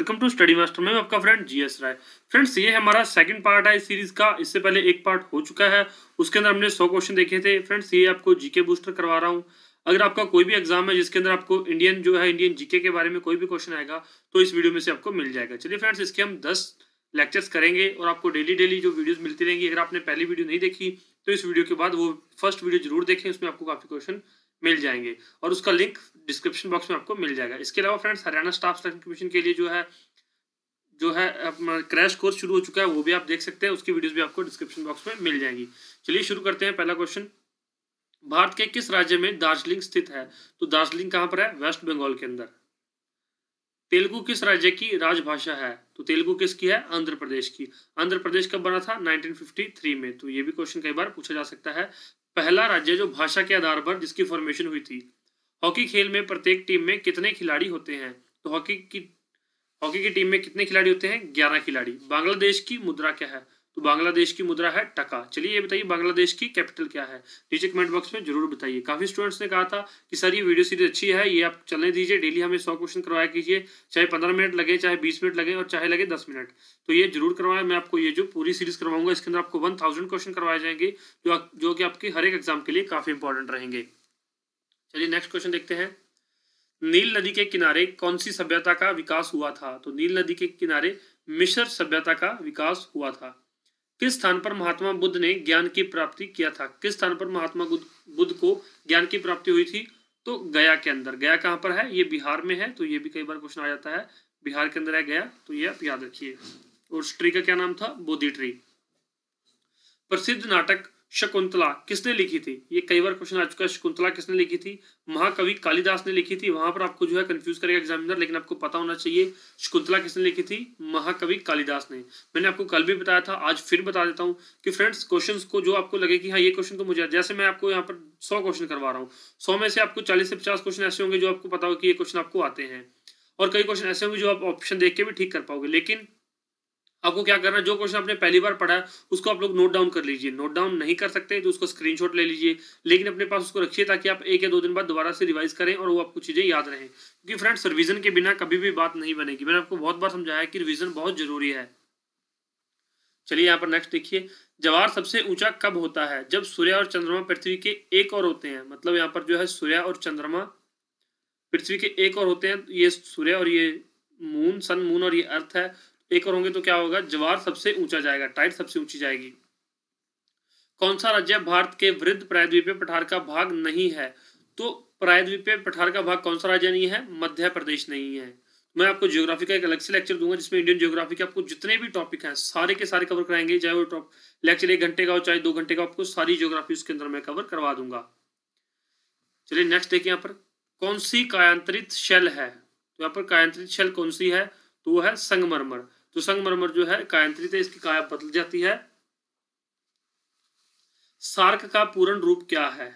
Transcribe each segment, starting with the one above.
welcome to study master में आपका friend GS Rai friends ये हमारा सेकंड पार्ट है इस सीरीज का इससे पहले एक पार्ट हो चुका है उसके अंदर हमने 100 क्वेश्चन देखे थे फ्रेंड्स ये आपको जीके बूस्टर करवा रहा हूँ अगर आपका कोई भी एग्जाम है जिसके अंदर आपको इंडियन जो है इंडियन जीके के बारे में कोई भी क्वेश्चन आएगा तो इस वीडियो में से आपको मिल जाएगा चलिए फ्रेंड्स इसके हम दस लेक्चर्स करेंगे और आपको डेली डेली जो वीडियोज मिलती रहेंगी अगर आपने पहली वीडियो नहीं देखी तो इस वीडियो के बाद वो फर्स्ट वीडियो जरूर देखें उसमें आपको काफी क्वेश्चन मिल जाएंगे और उसका लिंक डिस्क्रिप्शन बॉक्स में आपको मिल जाएगा इसके अलावा friends Haryana staff selection commission के लिए जो है जो है क्रैश कोर्स शुरू हो चुका है वो भी आप देख सकते हैं उसकी वीडियोस भी आपको डिस्क्रिप्शन बॉक्स में मिल जाएंगी चलिए शुरू करते हैं पहला क्वेश्चन भारत के किस राज्य में दार्जिलिंग स्थित है तो दार्जिलिंग कहाँ पर है वेस्ट बंगाल के अंदर तेलुगु किस राज्य की राजभाषा है तो तेलुगु किसकी है आंध्र प्रदेश की आंध्र प्रदेश कब बना था 1953 में तो ये भी क्वेश्चन कई बार पूछा जा सकता है पहला राज्य जो भाषा के आधार पर जिसकी फॉर्मेशन हुई थी हॉकी खेल में प्रत्येक टीम में कितने खिलाड़ी होते हैं तो हॉकी की हॉकी की टीम में कितने खिलाड़ी होते हैं ग्यारह खिलाड़ी बांग्लादेश की मुद्रा क्या है तो बांग्लादेश की मुद्रा है टका चलिए ये बताइए बांग्लादेश की कैपिटल क्या है नीचे कमेंट बॉक्स में जरूर बताइए काफी स्टूडेंट्स ने कहा था कि सर ये वीडियो सीरीज अच्छी है ये आप चलने दीजिए डेली हमें सौ क्वेश्चन करवाया कीजिए चाहे पंद्रह मिनट लगे चाहे बीस मिनट लगे और चाहे लगे दस मिनट तो ये जरूर करवाया मैं आपको ये जो पूरी सीरीज करवाऊंगा इसके अंदर आपको वन थाउजेंड क्वेश्चन करवाए जाएंगे जो जो कि आपके हर एक एग्जाम के लिए काफी इंपॉर्टेंट रहेंगे चलिए नेक्स्ट क्वेश्चन देखते हैं नील नदी के किनारे कौन सी सभ्यता का विकास हुआ था तो नील नदी के किनारे मिश्र सभ्यता का विकास हुआ था किस स्थान पर महात्मा बुद्ध ने ज्ञान की प्राप्ति किया था किस स्थान पर महात्मा बुद्ध को ज्ञान की प्राप्ति हुई थी तो गया के अंदर गया कहाँ पर है ये बिहार में है तो ये भी कई बार क्वेश्चन आ जाता है बिहार के अंदर है गया तो ये आप याद रखिए और उस ट्री का क्या नाम था बोधि ट्री प्रसिद्ध नाटक शकुंतला किसने लिखी थी ये कई बार क्वेश्चन आ चुका है शकुंतला किसने लिखी थी महाकवि कालिदास ने लिखी थी वहां पर आपको जो है कंफ्यूज करेगा एग्जामिनर लेकिन आपको पता होना चाहिए शकुंतला किसने लिखी थी महाकवि कालिदास ने मैंने आपको कल भी बताया था आज फिर बता देता हूँ कि फ्रेंड्स क्वेश्चन को जो आपको लगे कि हाँ ये क्वेश्चन तो मुझे जैसे मैं आपको यहाँ पर सौ क्वेश्चन करवा रहा हूँ सौ में से आपको चालीस से पचास क्वेश्चन ऐसे होंगे जो आपको पता हो कि ये क्वेश्चन आपको आते हैं और कई क्वेश्चन ऐसे होंगे जो आप ऑप्शन देख के भी ठीक कर पाओगे लेकिन आपको क्या करना है जो क्वेश्चन आपने पहली बार पढ़ा है उसको आप लोग नोट डाउन कर लीजिए नोट डाउन नहीं कर सकते तो उसको स्क्रीनशॉट ले लीजिए लेकिन अपने पास उसको रखिए ताकि आप एक या दो दिन बाद दोबारा से रिवाइज करें और वो आपको चीज़ें याद रहें क्योंकि फ्रेंड्स रिविजन के बिना कभी भी बात नहीं बनेगी मैंने आपको बहुत बार समझाया कि रिविजन बहुत जरूरी है चलिए यहाँ पर नेक्स्ट देखिए जवार सबसे ऊंचा कब होता है जब सूर्य और चंद्रमा पृथ्वी के एक और होते हैं मतलब यहाँ पर जो है सूर्य और चंद्रमा पृथ्वी के एक और होते हैं ये सूर्य और ये मून सन मून और ये अर्थ है ए करोगे तो क्या होगा जवार सबसे ऊंचा जाएगा टाइट सबसे ऊंची जाएगी कौन सा राज्य भारत के वृद्ध प्रायद्वीपीय पठार का भाग नहीं है तो प्रायद्वीपीय पठार का भाग कौन सा राज्य नहीं है मध्य प्रदेश नहीं है मैं आपको जियोग्राफी का एक अलग से लेक्चर दूंगा जिसमें इंडियन जियोग्राफी के आपको जितने भी टॉपिक हैं सारे के सारे कवर कराएंगे चाहे वो टॉप लेक्चर एक घंटे का हो चाहे दो घंटे का आपको सारी जियोग्राफी उसके अंदर मैं कवर करवा दूंगा चलिए नेक्स्ट देखिए यहाँ पर कौन सी कायांतरित शैल है तो यहाँ पर कायांतरित शैल कौन सी है तो वो है संगमरमर तो संगमरमर जो है कायंत्रित है इसकी काया बदल जाती है सार्क का पूर्ण रूप क्या है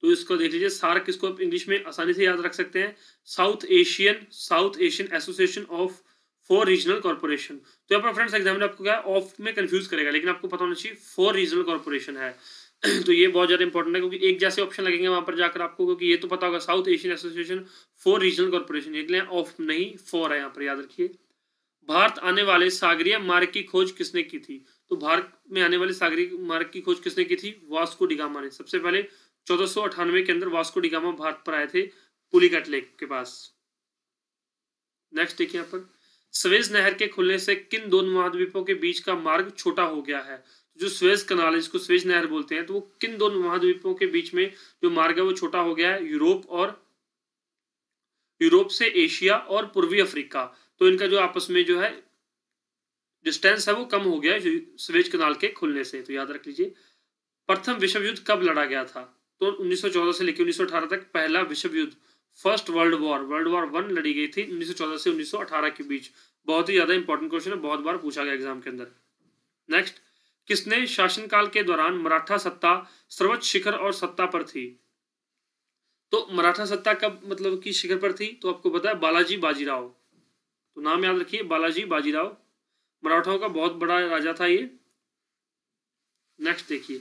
तो इसको देख लीजिए सार्क इसको आप इंग्लिश में आसानी से याद रख सकते हैं south Asian south Asian association of for regional corporation तो पर फ्रेंड्स एग्जाम में आपको क्या ऑफ में कंफ्यूज करेगा लेकिन आपको पता होना चाहिए फोर रीजनल कॉर्पोरेशन है तो ये बहुत ज़्यादा इंपॉर्टेंट है क्योंकि एक जैसे ऑप्शन लगेंगे वहां पर जाकर आपको क्योंकि ये तो पता होगा south Asian association for regional corporation ये ऑफ नहीं फोर है यहाँ पर याद रखिए भारत आने वाले सागरीय मार्ग की खोज किसने की थी तो भारत में आने वाले सागरीय मार्ग की खोज किसने की थी वास्को डिगामा ने सबसे पहले चौदह के अंदर वास्को डिगामा भारत पर आए थे पुलिकट लेक के पास नेक्स्ट देखिए यहाँ पर स्वेज नहर के खुलने से किन दोनों महाद्वीपों के बीच का मार्ग छोटा हो गया है तो जो स्वेज कनाल है जिसको स्वेज नहर बोलते हैं तो वो किन दोनों महाद्वीपों के बीच में जो मार्ग है वो छोटा हो गया है यूरोप और यूरोप से एशिया और पूर्वी अफ्रीका तो इनका जो आपस में जो है डिस्टेंस है वो कम हो गया स्वेज कनाल के खुलने से तो याद रख लीजिए प्रथम विश्व युद्ध कब लड़ा गया था तो 1914 से लेकर 1918 तक पहला विश्व युद्ध first world war world war one लड़ी गई थी 1914 से 1918 के बीच बहुत ही ज्यादा इंपॉर्टेंट क्वेश्चन है बहुत बार पूछा गया एग्जाम के अंदर नेक्स्ट किसने शासनकाल के दौरान मराठा सत्ता सर्वोच्च शिखर और सत्ता पर थी तो मराठा सत्ता कब मतलब की शिखर पर थी तो आपको पता है बालाजी बाजीराव तो नाम याद रखिए बालाजी बाजीराव मराठाओं का बहुत बड़ा राजा था ये नेक्स्ट देखिए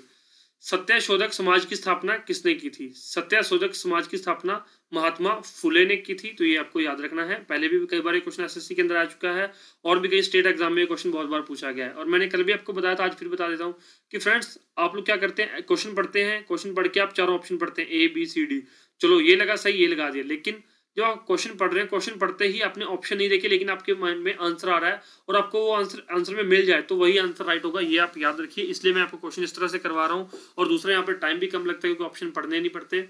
सत्याशोधक समाज की स्थापना किसने की थी सत्याशोधक समाज की स्थापना महात्मा फुले ने की थी तो ये आपको याद रखना है पहले भी कई बार क्वेश्चन एसएससी के अंदर आ चुका है और भी कई स्टेट एग्जाम में क्वेश्चन बहुत बार पूछा गया है और मैंने कल भी आपको बताया था आज फिर बता देता हूँ कि फ्रेंड्स आप लोग क्या करते हैं क्वेश्चन पढ़ते हैं क्वेश्चन पढ़ के आप चारों ऑप्शन पढ़ते हैं ए बी सी डी चलो ये लगा सही ये लगा दिया लेकिन जब आप क्वेश्चन पढ़ रहे हैं क्वेश्चन पढ़ते ही आपने ऑप्शन नहीं देखे लेकिन आपके माइंड में आंसर आ रहा है और आपको वो आंसर आंसर में मिल जाए तो वही आंसर राइट होगा ये आप याद रखिए इसलिए मैं आपको क्वेश्चन इस तरह से करवा रहा हूँ और दूसरा यहाँ पर टाइम भी कम लगता है क्योंकि ऑप्शन पढ़ने नहीं पड़ते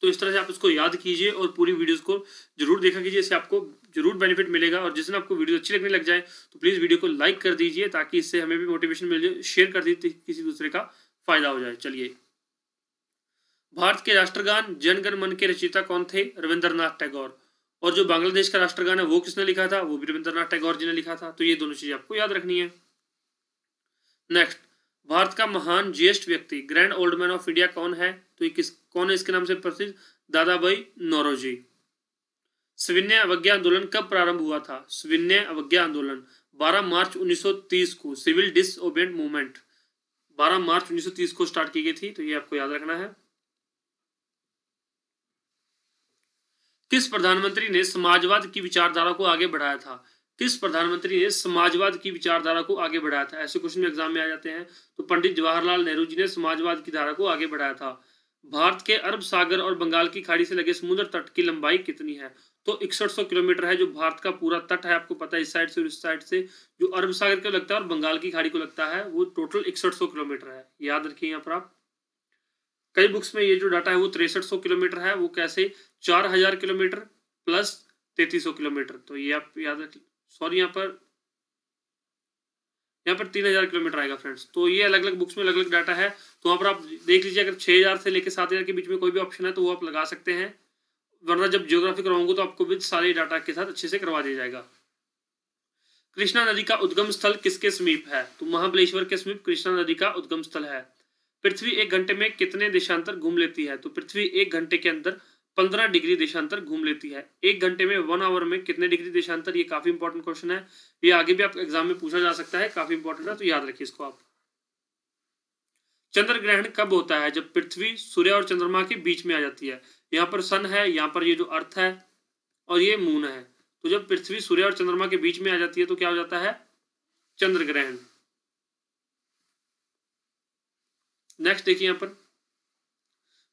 तो इस तरह से आप इसको याद कीजिए और पूरी वीडियोस को जरूर देखा कीजिए इससे आपको जरूर बेनिफिट मिलेगा और जिसने आपको वीडियो अच्छी लगने लग जाए तो प्लीज़ वीडियो को लाइक कर दीजिए ताकि इससे हमें भी मोटिवेशन मिल जाए शेयर कर दीजिए तो किसी दूसरे का फायदा हो जाए चलिए भारत के राष्ट्रगान जनगण मन के रचयिता कौन थे रविंद्रनाथ टैगोर और जो बांग्लादेश का राष्ट्रगान है वो किसने लिखा था वो भी रविंद्रनाथ टैगोर जी ने लिखा था तो ये दोनों चीजें आपको याद रखनी है नेक्स्ट भारत का महान ज्येष्ठ व्यक्ति grand old man of India कौन है तो ये किस कौन है इसके नाम से प्रसिद्ध दादा भाई नौरोजी सविनय अवज्ञा आंदोलन कब प्रारंभ हुआ था सविनय अवज्ञा आंदोलन 12 मार्च 1930 को सिविल डिसओबेंट मूवमेंट 12 मार्च 1930 को स्टार्ट की गई थी तो ये आपको याद रखना है किस प्रधानमंत्री ने समाजवाद की विचारधारा को आगे बढ़ाया था किस प्रधानमंत्री ने समाजवाद की विचारधारा को आगे बढ़ाया था ऐसे क्वेश्चन एग्जाम में आ जाते हैं तो पंडित जवाहरलाल नेहरू जी ने समाजवाद की धारा को आगे बढ़ाया था भारत के अरब सागर और बंगाल की खाड़ी से लगे समुद्र तट की लंबाई कितनी है तो इकसठ किलोमीटर है जो भारत का पूरा तट है आपको पता है इस साइड से और इस साइड से जो अरब सागर को लगता है और बंगाल की खाड़ी को लगता है वो टोटल इकसठ किलोमीटर है याद रखिए यहाँ पर आप कई बुक्स में ये जो डाटा है वो तिरसठ किलोमीटर है वो कैसे चार हजार किलोमीटर प्लस तैतीस सौ किलोमीटर तो ये आप याद रख सॉरी यहाँ पर यहाँ पर तीन हजार किलोमीटर आएगा फ्रेंड्स तो ये अलग अलग बुक्स में अलग अलग डाटा है तो वहाँ पर आप देख लीजिए अगर छः हजार से लेकर सात हजार के बीच में कोई भी ऑप्शन है तो वो आप लगा सकते हैं वरना जब ज्योग्राफी करवाऊंगा तो आपको भी सारे डाटा के साथ अच्छे से करवा दिया जाएगा कृष्णा नदी का उद्गम स्थल किसके समीप है तो महाबलेश्वर के समीप कृष्णा नदी का उद्गम स्थल है पृथ्वी एक घंटे में कितने देशांतर घूम लेती है तो पृथ्वी एक घंटे के अंदर पंद्रह डिग्री देशांतर घूम लेती है एक घंटे में वन आवर में कितने डिग्री देशांतर ये काफी इंपॉर्टेंट क्वेश्चन है ये आगे भी आप एग्जाम में पूछा जा सकता है काफी इंपॉर्टेंट है तो याद रखिए इसको आप चंद्र ग्रहण कब होता है जब पृथ्वी सूर्य और चंद्रमा के बीच में आ जाती है यहाँ पर सन है यहाँ पर ये जो अर्थ है और ये मून है तो जब पृथ्वी सूर्य और चंद्रमा के बीच में आ जाती है तो क्या हो जाता है चंद्र ग्रहण नेक्स्ट देखिए यहां पर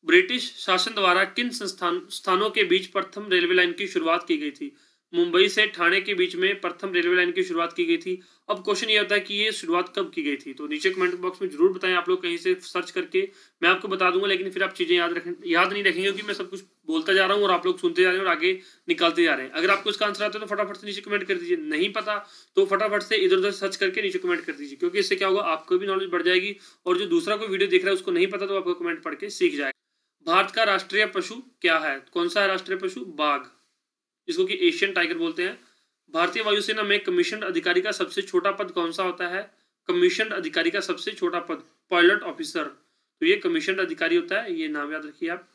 ब्रिटिश शासन द्वारा किन संस्थान स्थानों के बीच प्रथम रेलवे लाइन की शुरुआत की गई थी मुंबई से ठाणे के बीच में प्रथम रेलवे लाइन की शुरुआत की गई थी अब क्वेश्चन ये होता है कि ये शुरुआत कब की गई थी तो नीचे कमेंट बॉक्स में जरूर बताएं आप लोग कहीं से सर्च करके मैं आपको बता दूंगा लेकिन फिर आप चीज़ें याद रखें याद नहीं रखेंगे क्योंकि मैं सब कुछ बोलता जा रहा हूँ और आप लोग सुनते जा रहे हैं और आगे निकालते जा रहे हैं अगर आपको इसका आंसर आता है तो फटाफट से नीचे कमेंट कर दीजिए नहीं पता तो फटाफट से इधर उधर सर्च करके नीचे कमेंट कर दीजिए क्योंकि इससे क्या होगा आपको भी नॉलेज बढ़ जाएगी और जो दूसरा कोई वीडियो देख रहा है उसको नहीं पता तो आपको कमेंट पढ़ के सीख जाएगा भारत का राष्ट्रीय पशु क्या है कौन सा है राष्ट्रीय पशु बाघ जिसको कि एशियन टाइगर बोलते हैं भारतीय वायुसेना में कमीशन अधिकारी का सबसे छोटा पद कौन सा होता है कमीशन अधिकारी का सबसे छोटा पद पायलट ऑफिसर तो ये कमीशन अधिकारी होता है ये नाम याद रखिए आप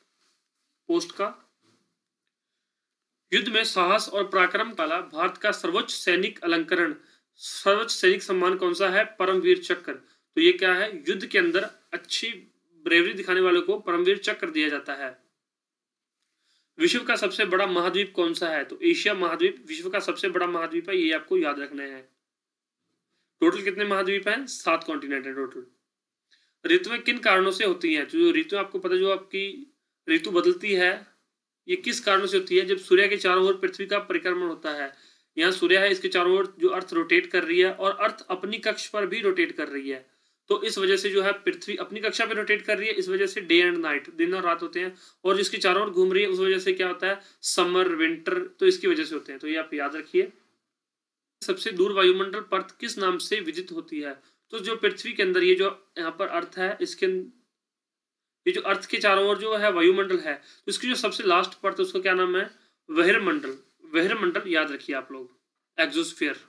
पोस्ट का युद्ध में साहस और पराक्रम काला भारत का सर्वोच्च सैनिक अलंकरण सर्वोच्च सैनिक सम्मान कौन सा है परमवीर चक्र तो ये क्या है युद्ध के अंदर अच्छी ब्रेवरी दिखाने वालों को परमवीर चक्र दिया जाता है विश्व का सबसे बड़ा महाद्वीप कौन सा है तो एशिया महाद्वीप विश्व का सबसे बड़ा महाद्वीप है ये आपको याद रखना है टोटल कितने महाद्वीप हैं सात कॉन्टिनेंट है टोटल ऋतुएं किन कारणों से होती हैं जो ऋतु आपको पता जो आपकी ऋतु बदलती है ये किस कारणों से होती है जब सूर्य के चारों ओर पृथ्वी का परिक्रमण होता है यहाँ सूर्य है इसके चारों ओर जो अर्थ रोटेट कर रही है और अर्थ अपनी कक्ष पर भी रोटेट कर रही है तो इस वजह से जो है पृथ्वी अपनी कक्षा पे रोटेट कर रही है इस वजह से डे एंड नाइट दिन और रात होते हैं और जिसकी चारों ओर घूम रही है उस वजह से क्या होता है समर विंटर तो इसकी वजह से होते हैं तो ये आप याद रखिए सबसे दूर वायुमंडल पर्थ किस नाम से विदित होती है तो जो पृथ्वी के अंदर ये जो यहाँ पर अर्थ है इसके अं-, ये जो अर्थ के चारों ओर जो है वायुमंडल है तो इसकी जो सबसे लास्ट पर्थ उसका क्या नाम है वहरमंडल वहरमंडल याद रखिए आप लोग एग्जोस्फियर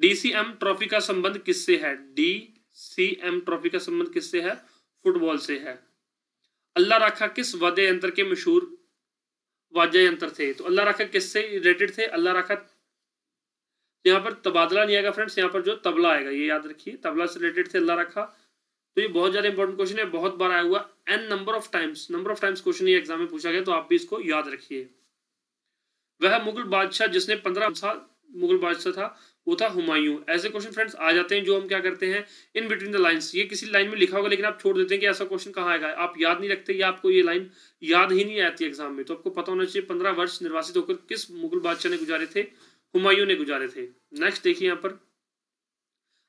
डीसीएम ट्रॉफी का संबंध किससे है डी सी एम ट्रॉफी का संबंध किससे है फुटबॉल से है अल्लाह राखा किस वाद्य यंत्र के मशहूर वाद्य यंत्र थे तो अल्लाह राखा किससे रिलेटेड थे अल्लाह राखा यहाँ पर तबादला नहीं आएगा फ्रेंड्स यहाँ पर जो तबला आएगा ये याद रखिए तबला से रिलेटेड थे अल्लाह रखा तो ये बहुत ज़्यादा इंपॉर्टेंट क्वेश्चन है बहुत बार आया हुआ n number of times number of times question ये एग्जाम में पूछा गया तो आप भी इसको याद रखिए वह मुगल बादशाह जिसने पंद्रह साल मुगल बादशाह था वो था हुमायूं ऐसे क्वेश्चन फ्रेंड्स आ जाते हैं जो हम क्या करते हैं इन बिटवीन द लाइन्स ये किसी लाइन में लिखा होगा लेकिन आप छोड़ देते हैं कि ऐसा क्वेश्चन कहाँ आएगा आप याद नहीं रखते या आपको ये लाइन याद ही नहीं आती एग्जाम में तो आपको पता होना चाहिए पंद्रह वर्ष निर्वासित होकर किस मुगल बादशाह ने गुजारे थे हुमायूं ने गुजारे थे नेक्स्ट देखिए यहाँ पर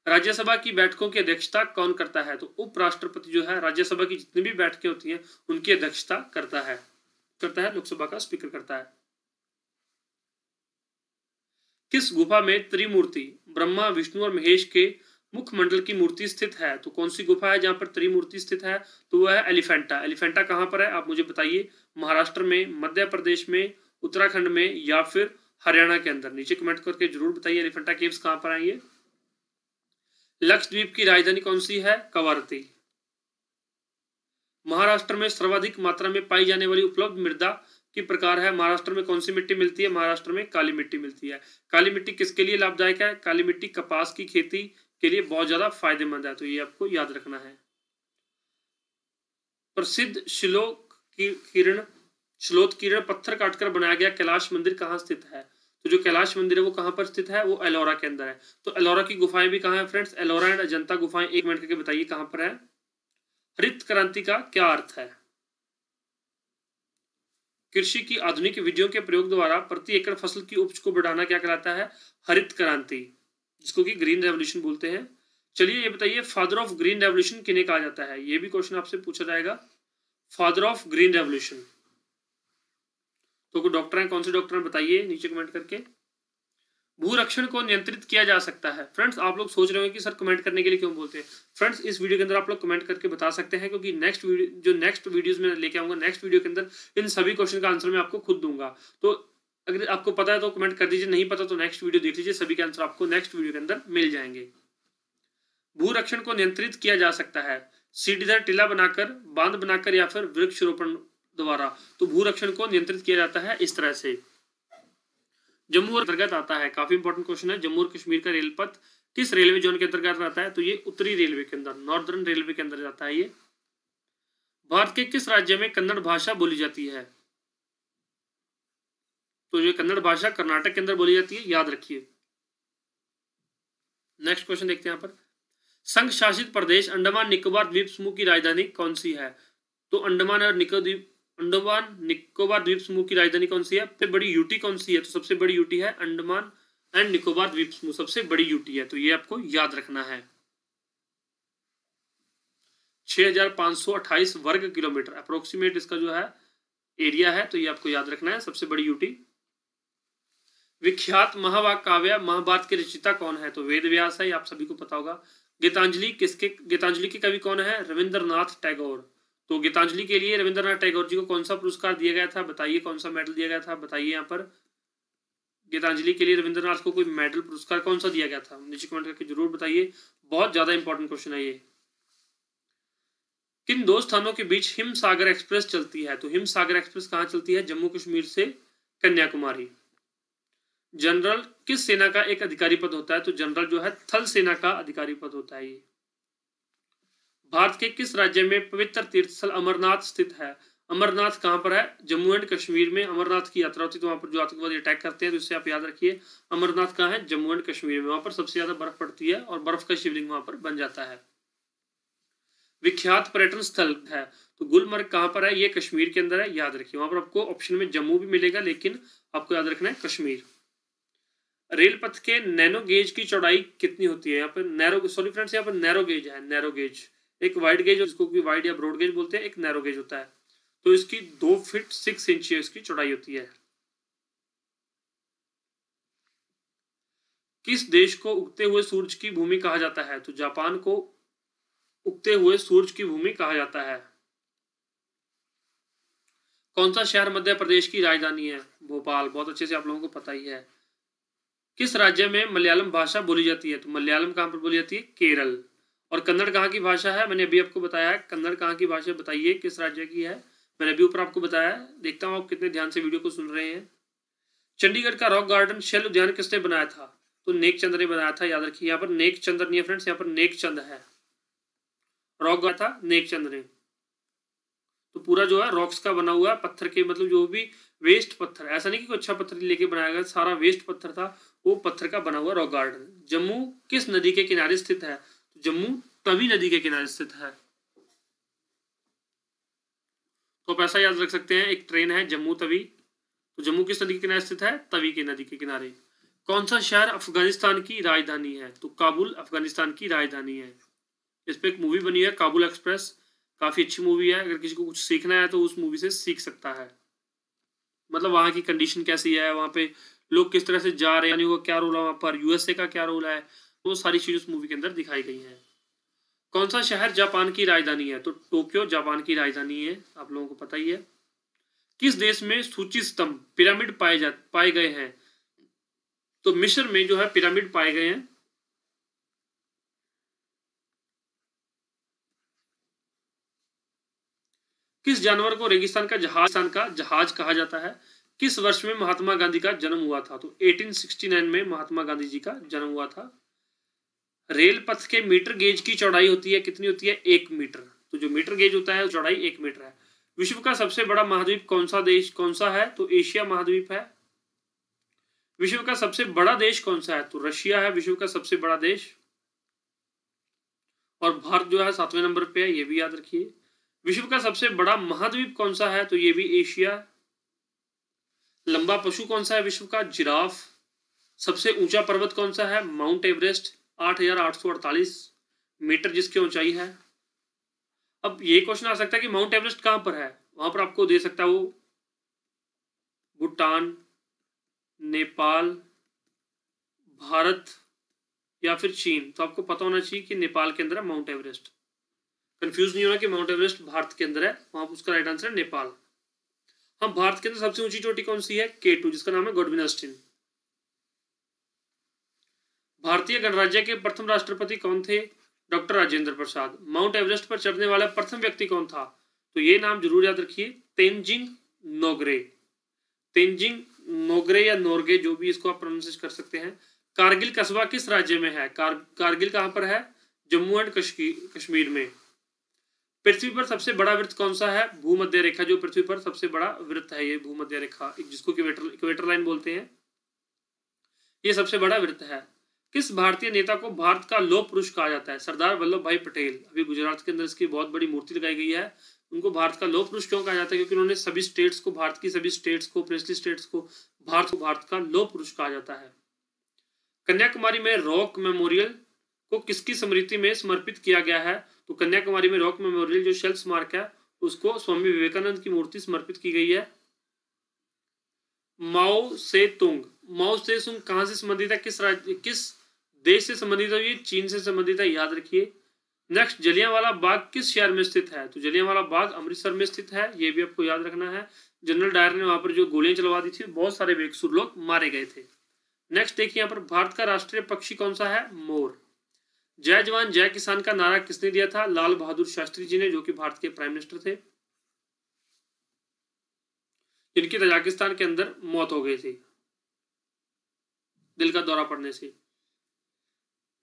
राज्यसभा की बैठकों की अध्यक्षता कौन करता है तो उपराष्ट्रपति जो है राज्यसभा की जितनी भी बैठकें होती हैं उनकी अध्यक्षता करता है करता है लोकसभा का स्पीकर करता है किस गुफा में त्रिमूर्ति ब्रह्मा विष्णु और महेश के मुखमंडल की मूर्ति स्थित है तो कौन सी गुफा है जहाँ पर त्रिमूर्ति स्थित है तो वह है एलिफेंटा एलिफेंटा कहाँ पर है आप मुझे बताइए महाराष्ट्र में मध्य प्रदेश में उत्तराखंड में या फिर हरियाणा के अंदर नीचे कमेंट करके जरूर बताइए एलिफेंटा केव्स कहाँ पर आएंगे लक्षद्वीप की राजधानी कौन सी है कवारती महाराष्ट्र में सर्वाधिक मात्रा में पाई जाने वाली उपलब्ध मृदा की प्रकार है महाराष्ट्र में कौन सी मिट्टी मिलती है महाराष्ट्र में काली मिट्टी मिलती है काली मिट्टी किसके लिए लाभदायक है काली मिट्टी कपास की खेती के लिए बहुत ज्यादा फायदेमंद है तो ये आपको याद रखना है प्रसिद्ध श्लोक की किरण श्लोत किरण पत्थर काटकर बनाया गया कैलाश मंदिर कहाँ स्थित है तो जो कैलाश मंदिर है वो कहाँ पर स्थित है वो एलोरा के अंदर है तो एलोरा की गुफाएं भी कहाँ है फ्रेंड्स एलोरा एंड अजंता गुफाएं एक मिनट करके बताइए कहाँ पर है हरित क्रांति का क्या अर्थ है कृषि की आधुनिक विधियों के प्रयोग द्वारा प्रति एकड़ फसल की उपज को बढ़ाना क्या कहलाता है हरित क्रांति जिसको कि ग्रीन रेवोल्यूशन बोलते हैं चलिए ये बताइए फादर ऑफ ग्रीन रेवोल्यूशन किने कहा जाता है ये भी क्वेश्चन आपसे पूछा जाएगा फादर ऑफ ग्रीन रेवोल्यूशन तो डॉक्टर हैं कौन से डॉक्टर हैं बताइए नीचे कमेंट करके भूरक्षण को नियंत्रित किया जा सकता है फ्रेंड्स आप लोग सोच रहे हो कि सर कमेंट करने के लिए क्यों बोलते हैं फ्रेंड्स इस वीडियो के अंदर आप लोग कमेंट करके बता सकते हैं क्योंकि नेक्स्ट जो नेक्स्ट वीडियो में लेके आऊंगा नेक्स्ट वीडियो के अंदर इन सभी क्वेश्चन का आंसर मैं आपको खुद दूंगा तो अगर आपको पता है तो कमेंट कर दीजिए नहीं पता तो नेक्स्ट वीडियो देख लीजिए सभी के आंसर आपको नेक्स्ट वीडियो के अंदर मिल जाएंगे भूरक्षण को नियंत्रित किया जा सकता है सीढ़ीदार टीला बनाकर बांध बनाकर या फिर वृक्षरोपण द्वारा तो भूरक्षण को नियंत्रित किया जाता है इस तरह से जम्मू और अंतर्गत आता है काफी इंपॉर्टेंट क्वेश्चन है जम्मू और कश्मीर का रेलपथ किस रेलवे जोन के अंतर्गत आता है तो ये उत्तरी रेलवे के अंदर नॉर्दर्न रेलवे के अंदर जाता है ये भारत के किस राज्य में कन्नड़ भाषा बोली जाती है तो ये कन्नड़ भाषा कर्नाटक के अंदर बोली जाती है याद रखिए नेक्स्ट क्वेश्चन देखते हैं यहां पर संघ शासित प्रदेश अंडमान निकोबार द्वीप समूह की राजधानी कौन सी है तो अंडमान और निकोद्वीप अंडमान निकोबार द्वीप समूह की राजधानी कौन सी है सबसे बड़ी यूटी कौन सी है तो सबसे बड़ी यूटी है अंडमान एंड निकोबार द्वीप समूह सबसे बड़ी यूटी है तो ये आपको याद रखना है 6528 वर्ग किलोमीटर अप्रोक्सीमेट इसका जो है एरिया है तो ये आपको याद रखना है सबसे बड़ी यूटी विख्यात महावाक काव्य महाभारत के रचिता कौन है तो वेद व्यास है आप सभी को पता होगा गीतांजलि किसके गीतांजलि के कवि कौन है रविंद्रनाथ टैगोर तो गीतांजलि के लिए रविंद्रनाथ टैगोर जी को कौन सा पुरस्कार दिया गया था बताइए कौन सा मेडल दिया गया था बताइए यहाँ पर गीतांजलि के लिए रविंद्रनाथ को कोई मेडल पुरस्कार कौन सा दिया गया था नीचे कमेंट करके जरूर बताइए बहुत ज्यादा इंपॉर्टेंट क्वेश्चन है ये किन दो स्थानों के बीच हिम सागर एक्सप्रेस चलती है तो हिम सागर एक्सप्रेस कहाँ चलती है जम्मू कश्मीर से कन्याकुमारी जनरल किस सेना का एक अधिकारी पद होता है तो जनरल जो है थल सेना का अधिकारी पद होता है ये भारत के किस राज्य में पवित्र तीर्थ स्थल अमरनाथ स्थित है अमरनाथ कहाँ पर है जम्मू एंड कश्मीर में अमरनाथ की यात्रा होती है तो वहाँ पर जो आतंकवादी अटैक करते हैं तो इससे आप याद रखिए अमरनाथ कहाँ है जम्मू एंड कश्मीर में वहाँ पर सबसे ज्यादा बर्फ पड़ती है और बर्फ का शिवलिंग वहाँ पर बन जाता है विख्यात पर्यटन स्थल है तो गुलमर्ग कहाँ पर है ये कश्मीर के अंदर है याद रखिए वहाँ पर आपको ऑप्शन में जम्मू भी मिलेगा लेकिन आपको याद रखना है कश्मीर रेल पथ के नैनो गेज की चौड़ाई कितनी होती है यहाँ पर नैरो सॉरी फ्रेंड्स यहाँ पर नैरो गेज है नैरो गेज एक वाइड गेज जिसको भी वाइड या ब्रॉड गेज बोलते हैं एक नैरो गेज होता है तो इसकी दो फीट सिक्स इंच इसकी चौड़ाई होती है किस देश को उगते हुए सूरज की भूमि कहा जाता है तो जापान को उगते हुए सूरज की भूमि कहा जाता है कौन सा शहर मध्य प्रदेश की राजधानी है भोपाल बहुत अच्छे से आप लोगों को पता ही है किस राज्य में मलयालम भाषा बोली जाती है तो मलयालम कहाँ पर बोली जाती है केरल और कन्नड़ कहाँ की भाषा है मैंने अभी आपको बताया है कन्नड़ कहाँ की भाषा बताइए किस राज्य की है मैंने अभी ऊपर आपको बताया देखता हूँ आप कितने ध्यान से वीडियो को सुन रहे हैं चंडीगढ़ का रॉक गार्डन शैल उद्यान किसने बनाया था तो नेक चंद्र ने बनाया था याद रखिए यहाँ पर नेक चंद्र नहीं है फ्रेंड्स यहाँ पर नेक चंद्र है रॉक गार्डन था नेक चंद्र ने तो पूरा जो है रॉक्स का बना हुआ है पत्थर के मतलब जो भी वेस्ट पत्थर ऐसा नहीं कि कोई अच्छा पत्थर लेके बनाया गया सारा वेस्ट पत्थर था वो पत्थर का बना हुआ रॉक गार्डन जम्मू किस नदी के किनारे स्थित है जम्मू तवी नदी के किनारे स्थित है तो आप ऐसा याद रख सकते हैं एक ट्रेन है जम्मू तवी तो जम्मू किस नदी के किनारे स्थित है तवी के नदी के किनारे कौन सा शहर अफगानिस्तान की राजधानी है तो काबुल अफगानिस्तान की राजधानी है इस पर एक मूवी बनी है काबुल एक्सप्रेस काफ़ी अच्छी मूवी है अगर किसी को कुछ सीखना है तो उस मूवी से सीख सकता है मतलब वहां की कंडीशन कैसी है वहां पे लोग किस तरह से जा रहे हैं क्या रोल है वहां पर यूएसए का क्या रोल है वो सारी चीज़ उस मूवी के अंदर दिखाई गई है कौन सा शहर जापान की राजधानी है तो टोक्यो जापान की राजधानी है आप लोगों को पता ही है किस देश में सूची स्तंभ पिरामिड पाए जा पाए गए हैं तो मिश्र में जो है पिरामिड पाए गए हैं किस जानवर को रेगिस्तान का जहाज का जहाज कहा जाता है किस वर्ष में महात्मा गांधी का जन्म हुआ था तो 1869 में महात्मा गांधी जी का जन्म हुआ था रेल पथ के मीटर गेज की चौड़ाई होती है कितनी होती है एक मीटर तो जो मीटर गेज होता है चौड़ाई एक मीटर है विश्व का सबसे बड़ा महाद्वीप कौन सा देश कौन सा है तो एशिया महाद्वीप है विश्व का सबसे बड़ा देश कौन सा है तो रशिया है विश्व का सबसे बड़ा देश और भारत जो है सातवें नंबर पे है ये भी याद रखिए विश्व का सबसे बड़ा महाद्वीप कौन सा है तो ये भी एशिया लंबा पशु कौन सा है विश्व का जिराफ सबसे ऊंचा पर्वत कौन सा है माउंट एवरेस्ट आठ हजार आठ सौ अड़तालीस मीटर जिसकी ऊंचाई है अब ये क्वेश्चन आ सकता है कि माउंट एवरेस्ट कहाँ पर है वहां पर आपको दे सकता है वो भूटान नेपाल भारत या फिर चीन तो आपको पता होना चाहिए कि नेपाल के अंदर है माउंट एवरेस्ट कंफ्यूज नहीं होना कि माउंट एवरेस्ट भारत के अंदर है वहां पर उसका राइट आंसर है नेपाल हम भारत के अंदर सबसे ऊंची चोटी कौन सी है के टू जिसका नाम है गोडविन भारतीय गणराज्य के प्रथम राष्ट्रपति कौन थे doctor Rajendra Prasad Mount Everest पर चढ़ने वाला प्रथम व्यक्ति कौन था तो ये नाम जरूर याद रखिए तेंजिंग नोगरे तेंजिंग नोगरे या नोरगे जो भी इसको आप प्रोनाउंस कर सकते हैं कारगिल कस्बा किस राज्य में है कार, कारगिल कहाँ पर है जम्मू एंड कश्मीर में पृथ्वी पर सबसे बड़ा वृत्त कौन सा है भूमध्य रेखा जो पृथ्वी पर सबसे बड़ा वृत्त है ये भूमध्य रेखा जिसको इक्वेटर लाइन बोलते हैं ये सबसे बड़ा वृत्त है किस भारतीय नेता को भारत का लोह पुरुष कहा जाता है सरदार वल्लभ भाई पटेल अभी गुजरात के अंदर इसकी बहुत बड़ी मूर्ति लगाई गई है उनको भारत का लोह पुरुष क्यों कहा जाता है क्योंकि उन्होंने सभी स्टेट्स को भारत की सभी स्टेट्स को प्रेसली स्टेट्स को भारत को भारत का लोह पुरुष कहा जाता है कन्याकुमारी में रॉक मेमोरियल को किसकी स्मृति में समर्पित किया गया है तो कन्याकुमारी में रॉक मेमोरियल जो शेल्फ स्मारक है उसको स्वामी विवेकानंद की मूर्ति समर्पित की गई है माओ से तुंग माउस से सुन कहाँ से संबंधित है किस राज्य किस देश से संबंधित है ये चीन से संबंधित है याद रखिए नेक्स्ट जलियांवाला बाग किस शहर में स्थित है तो जलियांवाला बाग अमृतसर में स्थित है ये भी आपको याद रखना है जनरल डायर ने वहां पर जो गोलियां चलवा दी थी बहुत सारे बेकसूर लोग मारे गए थे नेक्स्ट देखिए यहाँ पर भारत का राष्ट्रीय पक्षी कौन सा है मोर जय जवान जय किसान का नारा किसने दिया था लाल बहादुर शास्त्री जी ने जो कि भारत के प्राइम मिनिस्टर थे इनकी तजाकिस्तान के अंदर मौत हो गई थी दिल का दौरा पड़ने से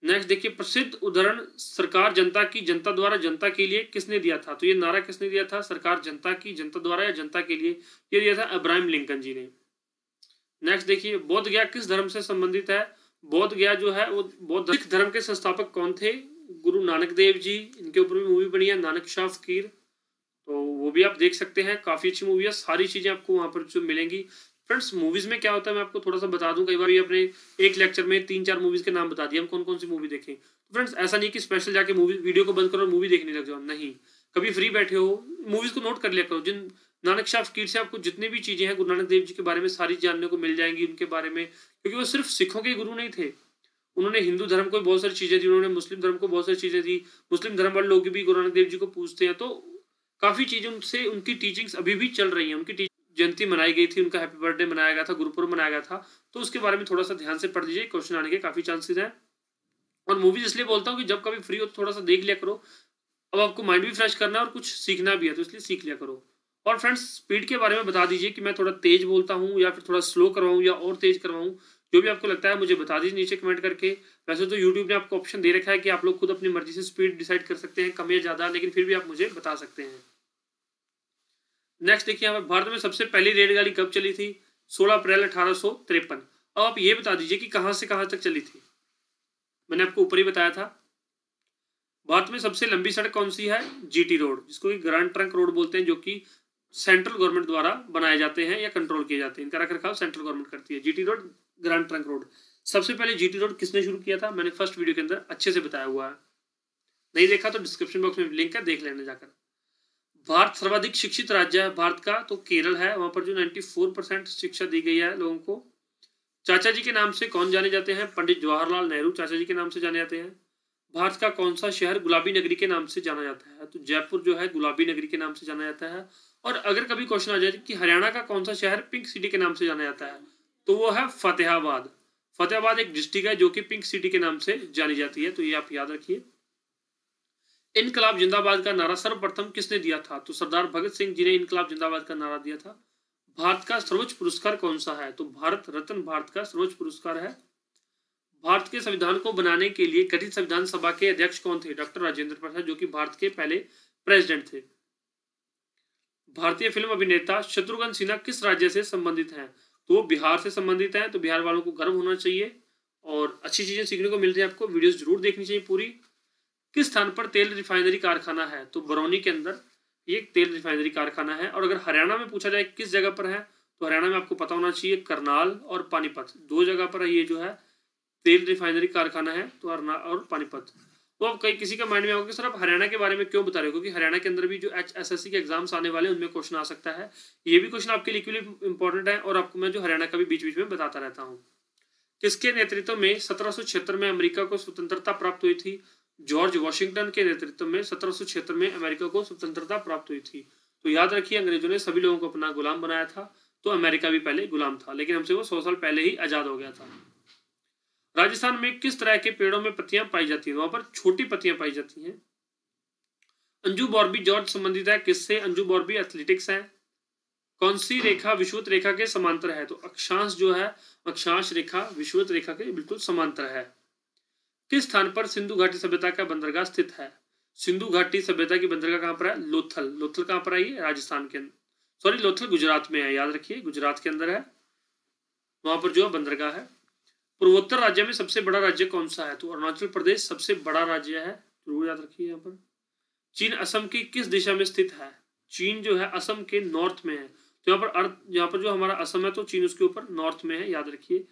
नेक्स्ट देखिए प्रसिद्ध उदाहरण सरकार जनता की जनता द्वारा जनता के लिए किसने दिया था तो ये नारा किसने दिया था सरकार जनता की जनता द्वारा या जनता के लिए ये दिया था अब्राहम लिंकन जी ने नेक्स्ट देखिए बौद्ध गया किस धर्म से संबंधित है बौद्ध गया जो है वो बौद्ध सिख धर्म के संस्थापक कौन थे गुरु नानक देव जी इनके ऊपर भी मूवी बनी है नानक शाह फकीर तो वो भी आप देख सकते हैं काफ़ी अच्छी मूवी है सारी चीज़ें आपको वहां पर जो मिलेंगी फ्रेंड्स मूवीज में क्या होता है मैं आपको थोड़ा सा बता दूं कई बार ये अपने एक लेक्चर में तीन चार मूवीज के नाम बता दिए हम कौन कौन सी मूवी देखें तो फ्रेंड्स ऐसा नहीं कि स्पेशल जाके मूवी वीडियो को बंद करो मूवी देखने लग जाओ नहीं कभी फ्री बैठे हो मूवीज को नोट कर लिया करो जिन नानक शाह फकीर से आपको जितनी भी चीज़ें हैं गुरु नानक देव जी के बारे में सारी जानने को मिल जाएंगी उनके बारे में क्योंकि वो सिर्फ सिखों के गुरु नहीं थे उन्होंने हिंदू धर्म को बहुत सारी चीज़ें दी उन्होंने मुस्लिम धर्म को बहुत सारी चीज़ें दी मुस्लिम धर्म वाले लोग भी गुरु नानक देव जी को पूछते हैं तो काफ़ी चीज़ें उनसे उनकी टीचिंग्स अभी भी चल रही हैं उनकी जयंती मनाई गई थी उनका हैप्पी बर्थडे मनाया गया था गुरुपुर मनाया गया था तो उसके बारे में थोड़ा सा ध्यान से पढ़ लीजिए क्वेश्चन आने के काफ़ी चांसेस हैं और मूवीज इसलिए बोलता हूँ कि जब कभी फ्री हो तो थोड़ा सा देख लिया करो अब आपको माइंड भी फ्रेश करना है और कुछ सीखना भी है तो इसलिए सीख लिया करो और फ्रेंड्स स्पीड के बारे में बता दीजिए कि मैं थोड़ा तेज बोलता हूँ या फिर थोड़ा स्लो करवाऊँ या और तेज करवाऊँ जो भी आपको लगता है मुझे बता दीजिए नीचे कमेंट करके वैसे तो यूट्यूब ने आपको ऑप्शन दे रखा है कि आप लोग खुद अपनी मर्जी से स्पीड डिसाइड कर सकते हैं कम या ज़्यादा लेकिन फिर भी आप मुझे बता सकते हैं नेक्स्ट देखिए यहाँ पर भारत में सबसे पहली रेलगाड़ी कब चली थी सोलह अप्रैल अठारह अब आप ये बता दीजिए कि कहाँ से कहाँ तक चली थी मैंने आपको ऊपर ही बताया था भारत में सबसे लंबी सड़क कौन सी है जीटी रोड जिसको कि ग्रांड ट्रंक रोड बोलते हैं जो कि सेंट्रल गवर्नमेंट द्वारा बनाए जाते हैं या कंट्रोल किए जाते हैं इनका रख रखाव सेंट्रल गवर्नमेंट करती है GT road grand trunk road सबसे पहले जीटी रोड किसने शुरू किया था मैंने फर्स्ट वीडियो के अंदर अच्छे से बताया हुआ है नहीं देखा तो डिस्क्रिप्शन बॉक्स में लिंक है देख लेना जाकर भारत सर्वाधिक शिक्षित राज्य है भारत का तो केरल है वहाँ पर जो 94 परसेंट शिक्षा दी गई है लोगों को चाचा जी के नाम से कौन जाने जाते हैं पंडित जवाहरलाल नेहरू चाचा जी के नाम से जाने जाते हैं भारत का कौन सा शहर गुलाबी नगरी के नाम से जाना जाता है तो जयपुर जो है गुलाबी नगरी के नाम से जाना जाता है और अगर कभी क्वेश्चन आ जाए कि हरियाणा का कौन सा शहर पिंक सिटी के नाम से जाना जाता है तो वो है फतेहाबाद फतेहाबाद एक डिस्ट्रिक्ट है जो कि पिंक सिटी के नाम से जानी जाती है तो ये आप याद रखिए इनकलाब जिंदाबाद का नारा सर्वप्रथम किसने दिया था तो सरदार भगत सिंह जी ने इनकलाब जिंदाबाद का नारा दिया था भारत का सर्वोच्च पुरस्कार कौन सा है तो भारत रत्न भारत का सर्वोच्च पुरस्कार है भारत के संविधान को बनाने के लिए कथित संविधान सभा के अध्यक्ष कौन थे डॉक्टर राजेंद्र प्रसाद जो कि भारत के पहले प्रेसिडेंट थे भारतीय फिल्म अभिनेता शत्रुघ्न सिन्हा किस राज्य से संबंधित हैं तो वो बिहार से संबंधित हैं तो बिहार वालों को गर्व होना चाहिए और अच्छी चीज़ें सीखने को मिलती है आपको वीडियो जरूर देखनी चाहिए पूरी किस स्थान पर तेल रिफाइनरी कारखाना है तो बरौनी के अंदर ये तेल रिफाइनरी कारखाना है और अगर हरियाणा में पूछा जाए किस जगह पर है तो हरियाणा में आपको पता होना चाहिए करनाल और पानीपत दो जगह पर ये जो है तेल रिफाइनरी कारखाना है तो और पानीपत तो अब कई किसी का माइंड में होगा कि सर आप हरियाणा के बारे में क्यों बता रहे हो क्योंकि हरियाणा के अंदर भी जो एच एस एस सी के एग्जाम्स आने वाले हैं उनमें क्वेश्चन आ सकता है ये भी क्वेश्चन आपके लिए इक्वली इंपॉर्टेंट है और आपको मैं जो हरियाणा का भी बीच बीच में बताता रहता हूँ किसके नेतृत्व में सत्रह में अमेरिका को स्वतंत्रता प्राप्त हुई थी जॉर्ज वॉशिंगटन के नेतृत्व में सत्रह में अमेरिका को स्वतंत्रता प्राप्त हुई थी तो याद रखिए अंग्रेजों ने सभी लोगों को अपना गुलाम बनाया था तो अमेरिका भी पहले गुलाम था लेकिन हमसे वो सौ साल पहले ही आजाद हो गया था राजस्थान में किस तरह के पेड़ों में पत्तियां पाई जाती है वहां पर छोटी पत्तियां पाई जाती हैं अंजू बॉर्बी जॉर्ज संबंधित है किससे अंजू बॉर्बी एथलेटिक्स है कौन सी रेखा विश्वत रेखा के समांतर है तो अक्षांश जो है अक्षांश रेखा विश्वत रेखा के बिल्कुल समांतर है किस स्थान पर सिंधु घाटी सभ्यता का बंदरगाह स्थित है सिंधु घाटी सभ्यता की बंदरगाह कहाँ पर है लोथल लोथल कहाँ पर आई है राजस्थान के अंदर सॉरी लोथल गुजरात में है याद रखिए गुजरात के अंदर है वहां पर जो है बंदरगाह है पूर्वोत्तर राज्य में सबसे बड़ा राज्य कौन सा है तो अरुणाचल प्रदेश सबसे बड़ा राज्य है जरूर याद रखिए यहाँ पर चीन असम की किस दिशा में स्थित है चीन जो है असम के नॉर्थ में है तो यहाँ पर अर्थ यहाँ पर जो हमारा असम है तो चीन उसके ऊपर नॉर्थ में है याद रखिए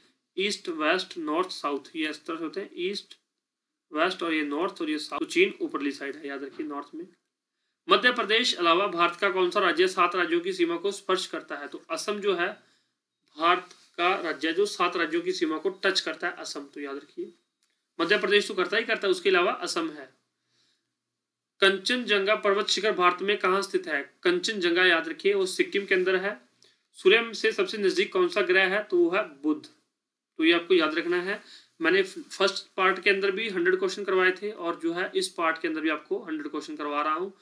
ईस्ट वेस्ट नॉर्थ साउथ ये इस तरह से होते हैं ईस्ट वेस्ट और ये नॉर्थ और ये साउथ तो चीन ऊपरली साइड है याद रखिए नॉर्थ में मध्य प्रदेश अलावा भारत का कौन सा राज्य सात राज्यों की सीमा को स्पर्श करता है तो असम जो है भारत का राज्य जो सात राज्यों की सीमा को टच करता है असम तो याद रखिए मध्य प्रदेश तो करता ही करता है उसके अलावा असम है कंचनजंगा पर्वत शिखर भारत में कहाँ स्थित है कंचनजंगा याद रखिए वो सिक्किम के अंदर है सूर्य से सबसे नजदीक कौन सा ग्रह है तो वो है बुध तो ये आपको याद रखना है मैंने फर्स्ट पार्ट के अंदर भी हंड्रेड क्वेश्चन करवाए थे और जो है इस पार्ट के अंदर भी आपको हंड्रेड क्वेश्चन करवा रहा हूँ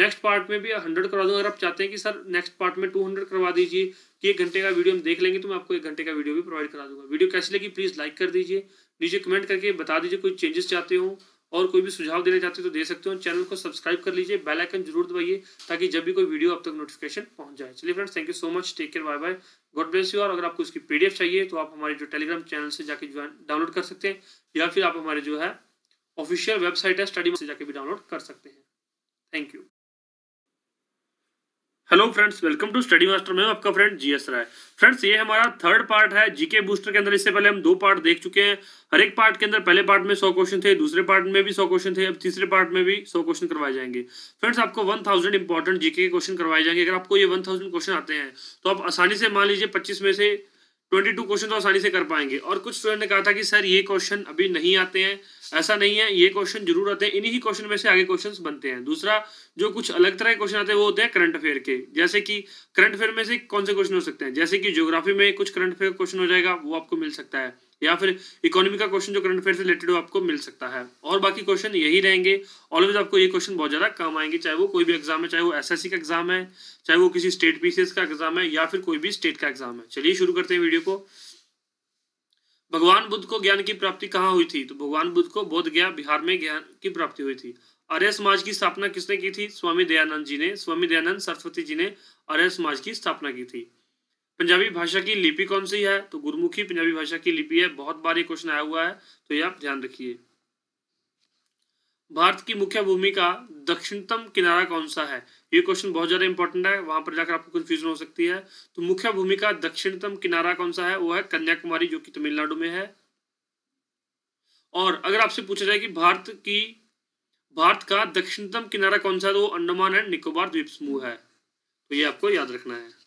नेक्स्ट पार्ट में भी हंड्रेड करवा दूँ अगर आप चाहते हैं कि सर नेक्स्ट पार्ट में टू हंड्रेड करवा दीजिए कि एक घंटे का वीडियो हम देख लेंगे तो मैं आपको एक घंटे का वीडियो भी प्रोवाइड करा दूंगा वीडियो कैसी लगी प्लीज़ लाइक कर दीजिए नीचे कमेंट करके बता दीजिए कोई चेंजेस चाहते हो और कोई भी सुझाव देना चाहते हो तो दे सकते हो चैनल को सब्सक्राइब कर लीजिए बेल आइकन जरूर दबाइए ताकि जब भी कोई वीडियो आप तक नोटिफिकेशन पहुंच जाए चलिए friends thank you so much take care bye bye god bless you और अगर आपको इसकी पीडीएफ चाहिए तो आप हमारे जो टेलीग्राम चैनल से जाकर ज्वाइन डाउनलोड कर सकते हैं या फिर आप हमारे जो है ऑफिशियल वेबसाइट है स्टडी से जाकर भी डाउनलोड कर सकते हैं thank you hello friends welcome to study master में आपका फ्रेंड जीएस राय फ्रेंड्स ये हमारा थर्ड पार्ट है जीके बूस्टर के अंदर इससे पहले हम दो पार्ट देख चुके हैं हर एक पार्ट के अंदर पहले पार्ट में सौ क्वेश्चन थे दूसरे पार्ट में भी सौ क्वेश्चन थे अब तीसरे पार्ट में भी सौ क्वेश्चन करवाए जाएंगे फ्रेंड्स आपको वन थाउजेंड इंपॉर्टेंट जीके के क्वेश्चन करवाए जाएंगे अगर आपको ये वन थाउजेंड क्वेश्चन आते हैं तो आप आसानी से मान लीजिए पच्चीस में से ट्वेंटी टू क्वेश्चन तो आसानी से कर पाएंगे और कुछ स्टूडेंट ने कहा था कि सर ये क्वेश्चन अभी नहीं आते हैं ऐसा नहीं है ये क्वेश्चन जरूर आते हैं इन्हीं क्वेश्चन में से आगे क्वेश्चंस बनते हैं दूसरा जो कुछ अलग तरह के क्वेश्चन आते हैं वो होते हैं करंट अफेयर के जैसे कि करंट अफेयर में से कौन से क्वेश्चन हो सकते हैं जैसे कि ज्योग्राफी में कुछ करंट अफेयर क्वेश्चन हो जाएगा वो आपको मिल सकता है या फिर इकोनॉमी का क्वेश्चन जो करंट अफेयर से रिलेटेड हो आपको मिल सकता है और बाकी क्वेश्चन यही रहेंगे ऑलवेज आपको ये क्वेश्चन बहुत ज़्यादा काम आएंगे चाहे वो कोई भी एग्जाम है चाहे वो एस का एग्जाम है चाहे वो किसी स्टेट पीसीएस का एग्जाम है या फिर कोई भी स्टेट का एग्जाम है चलिए शुरू करते हैं वीडियो को भगवान बुद्ध को ज्ञान की प्राप्ति कहाँ हुई थी तो भगवान बुद्ध को बोध गया बिहार में ज्ञान की प्राप्ति हुई थी आर्य समाज की स्थापना किसने की थी स्वामी दयानंद जी ने स्वामी दयानंद सरस्वती जी ने आर्य समाज की स्थापना की थी पंजाबी भाषा की लिपि कौन सी है तो गुरुमुखी पंजाबी भाषा की लिपि है बहुत बार ये क्वेश्चन आया हुआ है तो ये आप ध्यान रखिए भारत की मुख्य भूमि का दक्षिणतम किनारा कौन सा है ये क्वेश्चन बहुत ज्यादा इंपॉर्टेंट है वहां पर जाकर आपको कंफ्यूजन हो सकती है तो मुख्य भूमि का दक्षिणतम किनारा कौन सा है वो है कन्याकुमारी जो कि तमिलनाडु में है और अगर आपसे पूछा जाए कि भारत की भारत का दक्षिणतम किनारा कौन सा है तो वो अंडमान एंड निकोबार द्वीप समूह है तो ये आपको याद रखना है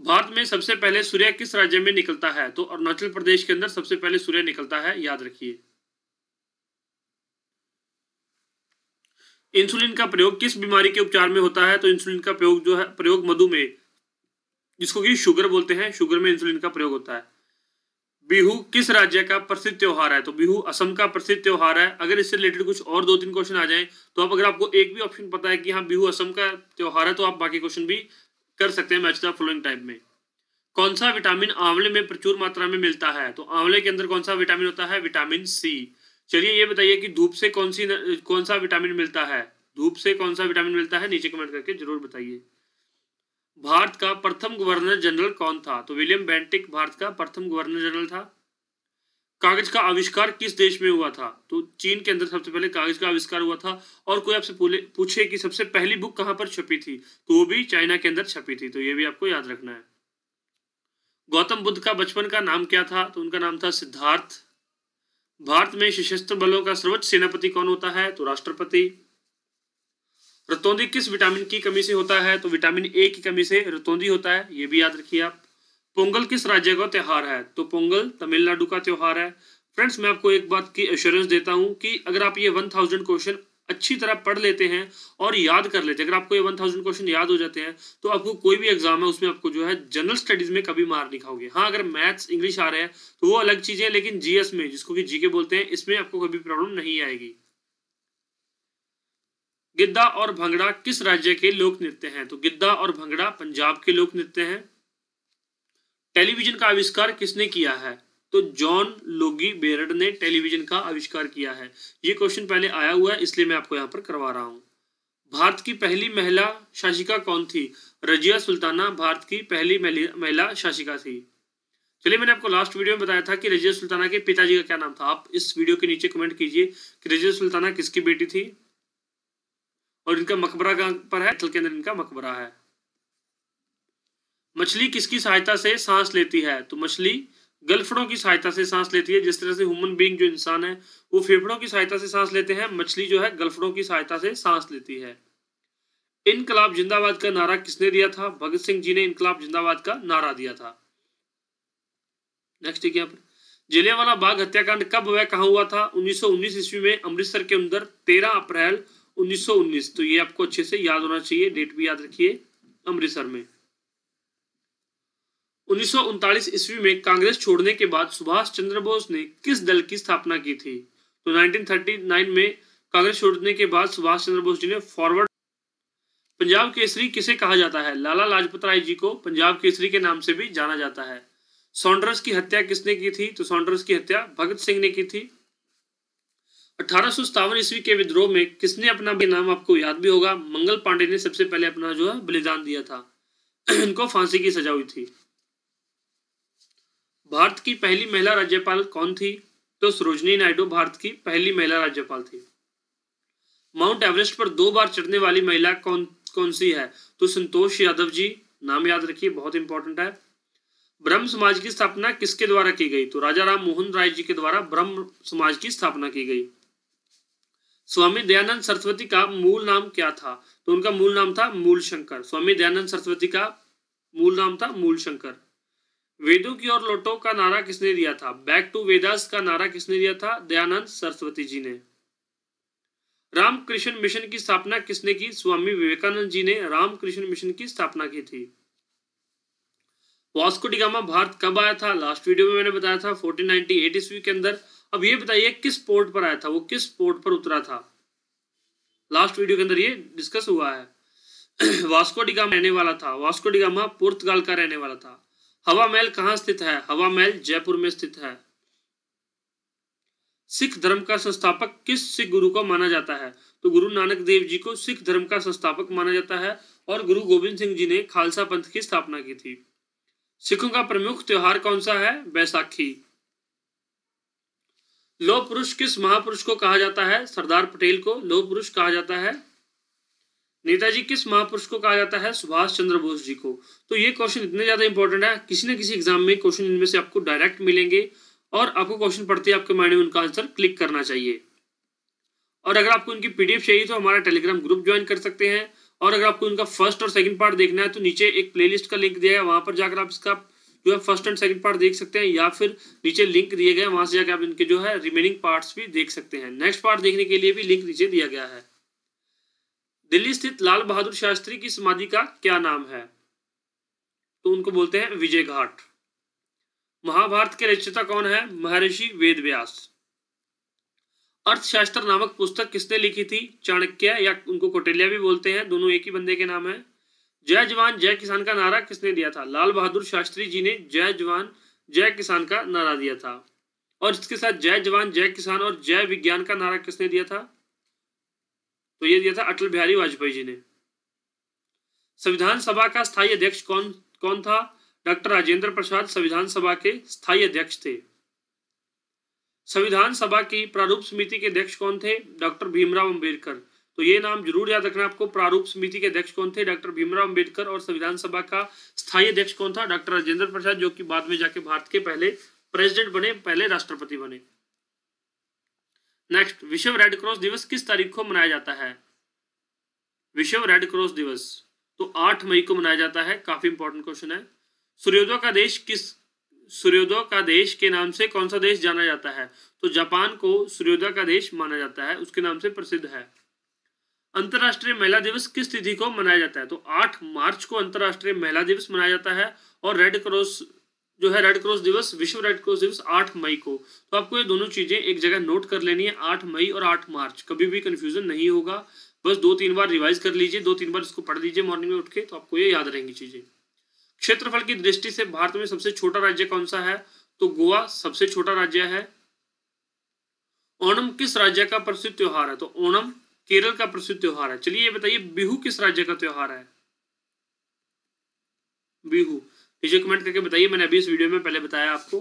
भारत में सबसे पहले सूर्य किस राज्य में निकलता है तो अरुणाचल प्रदेश के अंदर सबसे पहले सूर्य निकलता है याद रखिए इंसुलिन का प्रयोग किस बीमारी के उपचार में होता है तो इंसुलिन का प्रयोग जो है प्रयोग मधुमेह जिसको कि शुगर बोलते हैं शुगर में इंसुलिन का प्रयोग होता है बिहू किस राज्य का प्रसिद्ध त्यौहार है तो बिहू असम का प्रसिद्ध त्यौहार है अगर इससे रिलेटेड कुछ और दो तीन क्वेश्चन आ जाए तो आप अगर आपको एक भी ऑप्शन पता है कि हाँ बिहू असम का त्यौहार है तो आप बाकी क्वेश्चन भी कर सकते हैं मैच द फॉलोइंग टाइप में कौन सा विटामिन आंवले में प्रचुर मात्रा में मिलता है तो आंवले के अंदर कौन सा विटामिन होता है विटामिन सी चलिए ये बताइए कि धूप से कौन सी कौन सा विटामिन मिलता है धूप से कौन सा विटामिन मिलता है नीचे कमेंट करके जरूर बताइए भारत का प्रथम गवर्नर जनरल कौन था तो विलियम बेंटिक भारत का प्रथम गवर्नर जनरल था कागज का आविष्कार किस देश में हुआ था तो चीन के अंदर सबसे पहले कागज का आविष्कार हुआ था और कोई आपसे पूछे कि सबसे पहली बुक कहां पर छपी थी तो वो भी चाइना के अंदर छपी थी तो ये भी आपको याद रखना है गौतम बुद्ध का बचपन का नाम क्या था तो उनका नाम था सिद्धार्थ भारत में सशस्त्र बलों का सर्वोच्च सेनापति कौन होता है तो राष्ट्रपति रतौंदी किस विटामिन की कमी से होता है तो विटामिन ए की कमी से रतौंदी होता है ये भी याद रखिए आप पोंगल किस राज्य का त्यौहार है तो पोंगल तमिलनाडु का त्यौहार है फ्रेंड्स मैं आपको एक बात की एश्योरेंस देता हूँ कि अगर आप ये वन थाउजेंड क्वेश्चन अच्छी तरह पढ़ लेते हैं और याद कर लेते हैं अगर आपको ये वन थाउजेंड क्वेश्चन याद हो जाते हैं तो आपको कोई भी एग्जाम है उसमें आपको जो है जनरल स्टडीज में कभी मार नहीं खाओगे हाँ अगर मैथ्स इंग्लिश आ रहे हैं तो वो अलग चीज़ है लेकिन जीएस में जिसको कि जीके बोलते हैं इसमें आपको कभी प्रॉब्लम नहीं आएगी गिद्दा और भंगड़ा किस राज्य के लोक नृत्य हैं तो गिद्धा और भंगड़ा पंजाब के लोक नृत्य हैं टेलीविजन का आविष्कार किसने किया है तो जॉन लोगी बेरड ने टेलीविजन का आविष्कार किया है ये क्वेश्चन पहले आया हुआ है इसलिए मैं आपको यहाँ पर करवा रहा हूँ भारत की पहली महिला शासिका कौन थी रजिया सुल्ताना भारत की पहली महिला शासिका थी चलिए मैंने आपको लास्ट वीडियो में बताया था कि रजिया सुल्ताना के पिताजी का क्या नाम था आप इस वीडियो के नीचे कमेंट कीजिए कि रजिया सुल्ताना किसकी बेटी थी और इनका मकबरा कहाँ पर है अंदर इनका मकबरा है मछली किसकी सहायता से सांस लेती है तो मछली गलफड़ों की सहायता से सांस लेती है जिस तरह से ह्यूमन बींग जो इंसान है वो फेफड़ों की सहायता से सांस लेते हैं मछली जो है गलफड़ों की सहायता से सांस लेती है इनकलाब जिंदाबाद का नारा किसने दिया था भगत सिंह जी ने इनकलाब जिंदाबाद का नारा दिया था नेक्स्ट यहाँ पर जलियावाला बाग हत्याकांड कब हुआ कहा हुआ था 1919 ईस्वी में अमृतसर के अंदर 13 अप्रैल 1919 तो ये आपको अच्छे से याद होना चाहिए डेट भी याद रखिए अमृतसर में उन्नीस ईस्वी में कांग्रेस छोड़ने के बाद सुभाष चंद्र बोस ने किस दल की स्थापना की थी तो 1939 में कांग्रेस छोड़ने के बाद सुभाष चंद्र बोस जी ने फॉरवर्ड पंजाब केसरी किसे कहा जाता है लाला लाजपत राय जी को पंजाब केसरी के नाम से भी जाना जाता है सॉन्डर्स की हत्या किसने की थी तो सॉन्डर्स की हत्या भगत सिंह ने की थी अठारह ईस्वी के विद्रोह में किसने अपना नाम आपको याद भी होगा मंगल पांडे ने सबसे पहले अपना जो है बलिदान दिया था इनको फांसी की सजा हुई थी भारत की पहली महिला राज्यपाल कौन थी तो सरोजनी नायडू भारत की पहली महिला राज्यपाल थी माउंट एवरेस्ट पर दो बार चढ़ने वाली महिला कौन कौन सी है तो संतोष यादव जी नाम याद रखिए बहुत इंपॉर्टेंट है ब्रह्म समाज की स्थापना किसके द्वारा की गई तो राजा राम मोहन राय जी के द्वारा ब्रह्म समाज की स्थापना की गई स्वामी दयानंद सरस्वती का मूल नाम क्या था तो उनका मूल नाम था मूल शंकर स्वामी दयानंद सरस्वती का मूल नाम था मूल शंकर वेदों की ओर लौटो का नारा किसने दिया था बैक टू वेदास का नारा किसने दिया था दयानंद सरस्वती जी ने रामकृष्ण मिशन की स्थापना किसने की स्वामी विवेकानंद जी ने रामकृष्ण मिशन की स्थापना की थी वास्को डिगामा भारत कब आया था लास्ट वीडियो में मैंने बताया था 1498 ईस्वी के अंदर अब ये बताइए किस पोर्ट पर आया था वो किस पोर्ट पर उतरा था लास्ट वीडियो के अंदर ये डिस्कस हुआ है वास्को डिगामा रहने वाला था वास्को डिगामा पुर्तगाल का रहने वाला था हवा महल कहाँ स्थित है हवा महल जयपुर में स्थित है सिख धर्म का संस्थापक किस सिख गुरु को माना जाता है तो गुरु नानक देव जी को सिख धर्म का संस्थापक माना जाता है और गुरु गोविंद सिंह जी ने खालसा पंथ की स्थापना की थी सिखों का प्रमुख त्योहार कौन सा है बैसाखी लोह पुरुष किस महापुरुष को कहा जाता है सरदार पटेल को लोह पुरुष कहा जाता है नेताजी किस महापुरुष को कहा जाता है सुभाष चंद्र बोस जी को तो ये क्वेश्चन इतने ज़्यादा इंपॉर्टेंट है किसी ना किसी एग्जाम में क्वेश्चन इनमें से आपको डायरेक्ट मिलेंगे और आपको क्वेश्चन पढ़ते ही आपके माइंड में उनका आंसर क्लिक करना चाहिए और अगर आपको इनकी पीडीएफ चाहिए तो हमारा टेलीग्राम ग्रुप ज्वाइन कर सकते हैं और अगर आपको इनका फर्स्ट और सेकंड पार्ट देखना है तो नीचे एक प्लेलिस्ट का लिंक दिया है वहाँ पर जाकर आप इसका जो है फर्स्ट एंड सेकंड पार्ट देख सकते हैं या फिर नीचे लिंक दिए गए वहाँ से जाकर आप इनके जो है रिमेनिंग पार्ट्स भी देख सकते हैं नेक्स्ट पार्ट देखने के लिए भी लिंक नीचे दिया गया है दिल्ली स्थित लाल बहादुर शास्त्री की समाधि का क्या नाम है तो उनको बोलते हैं विजय घाट महाभारत के रचयिता कौन है महर्षि वेद व्यास अर्थशास्त्र नामक पुस्तक किसने लिखी थी चाणक्य या उनको कोटेलिया भी बोलते हैं दोनों एक ही बंदे के नाम है जय जवान जय किसान का नारा किसने दिया था लाल बहादुर शास्त्री जी ने जय जवान जय किसान का नारा दिया था और इसके साथ जय जवान जय किसान और जय विज्ञान का नारा किसने दिया था तो ये दिया था अटल बिहारी वाजपेयी जी ने संविधान सभा का स्थायी अध्यक्ष कौन कौन था डॉक्टर राजेंद्र प्रसाद संविधान सभा के स्थायी अध्यक्ष थे संविधान सभा की प्रारूप समिति के अध्यक्ष कौन थे डॉक्टर भीमराव अंबेडकर तो ये नाम जरूर याद रखना आपको प्रारूप समिति के अध्यक्ष कौन थे डॉक्टर भीमराव अंबेडकर और संविधान सभा का स्थायी अध्यक्ष कौन था डॉक्टर राजेंद्र प्रसाद जो कि बाद में जाके भारत के पहले प्रेसिडेंट बने पहले राष्ट्रपति बने नेक्स्ट विश्व रेड क्रॉस दिवस किस तारीख को मनाया जाता है विश्व रेड क्रॉस दिवस तो 8 मई को मनाया जाता है काफी इंपॉर्टेंट क्वेश्चन है सूर्योदय का देश किस सूर्योदय का देश के नाम से कौन सा देश जाना जाता है तो जापान को सूर्योदय का देश माना जाता है उसके नाम से प्रसिद्ध है अंतर्राष्ट्रीय महिला दिवस किस तिथि को मनाया जाता है तो 8 मार्च को अंतर्राष्ट्रीय महिला दिवस मनाया जाता है और रेड क्रॉस जो है रेड क्रॉस दिवस विश्व रेड क्रॉस दिवस आठ मई को तो आपको ये दोनों चीज़ें एक जगह नोट कर लेनी है आठ मई और आठ मार्च कभी भी कन्फ्यूजन नहीं होगा बस दो तीन बार रिवाइज कर लीजिए दो तीन बार इसको पढ़ लीजिए मॉर्निंग में उठ के तो आपको ये याद रहेंगी चीज़ें क्षेत्रफल की दृष्टि से भारत में सबसे छोटा राज्य कौन सा है तो गोवा सबसे छोटा राज्य है ओणम किस राज्य का प्रसिद्ध त्योहार है तो ओणम केरल का प्रसिद्ध त्योहार है चलिए ये बताइए बिहू किस राज्य का त्योहार है बिहू नीचे कमेंट करके बताइए मैंने अभी इस वीडियो में पहले बताया आपको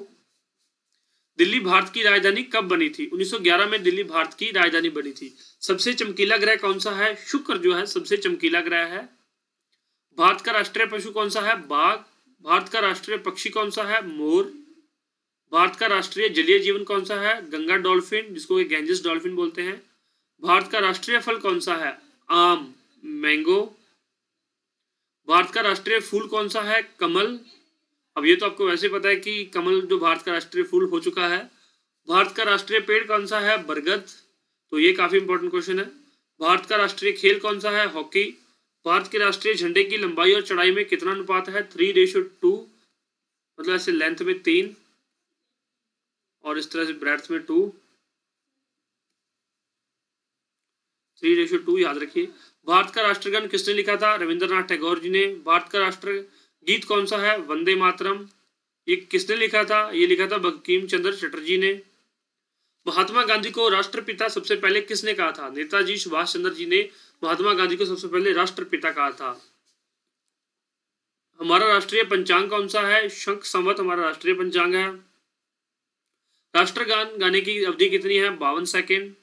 दिल्ली भारत की राजधानी कब बनी थी 1911 में दिल्ली भारत की राजधानी बनी थी सबसे चमकीला ग्रह कौन सा है शुक्र जो है सबसे चमकीला ग्रह है भारत का राष्ट्रीय पशु कौन सा है बाघ भारत का राष्ट्रीय पक्षी कौन सा है मोर भारत का राष्ट्रीय जलीय जीवन कौन सा है गंगा डॉल्फिन जिसको गैंजिस डॉल्फिन बोलते हैं भारत का राष्ट्रीय फल कौन सा है आम मैंगो भारत का राष्ट्रीय फूल कौन सा है कमल अब ये तो आपको वैसे पता है कि कमल जो भारत का राष्ट्रीय फूल हो चुका है भारत का राष्ट्रीय पेड़ कौन सा है बरगद तो ये काफ़ी इंपॉर्टेंट क्वेश्चन है भारत का राष्ट्रीय खेल कौन सा है हॉकी भारत के राष्ट्रीय झंडे की लंबाई और चढ़ाई में कितना अनुपात है थ्री रेशो टू मतलब ऐसे लेंथ में तीन और इस तरह से ब्रेथ में टू थ्री रेशो टू याद रखिए भारत का राष्ट्रगान किसने लिखा था रविंद्रनाथ टैगोर जी ने भारत का राष्ट्र गीत कौन सा है वंदे मातरम ये किसने लिखा था ये लिखा था बंकिम चंद्र चटर्जी ने महात्मा गांधी को राष्ट्रपिता सबसे पहले किसने कहा था नेताजी सुभाष चंद्र जी ने महात्मा गांधी को सबसे पहले राष्ट्रपिता कहा था हमारा राष्ट्रीय पंचांग कौन सा है शंख संवत हमारा राष्ट्रीय पंचांग है राष्ट्रगान गाने की अवधि कितनी है बावन सेकेंड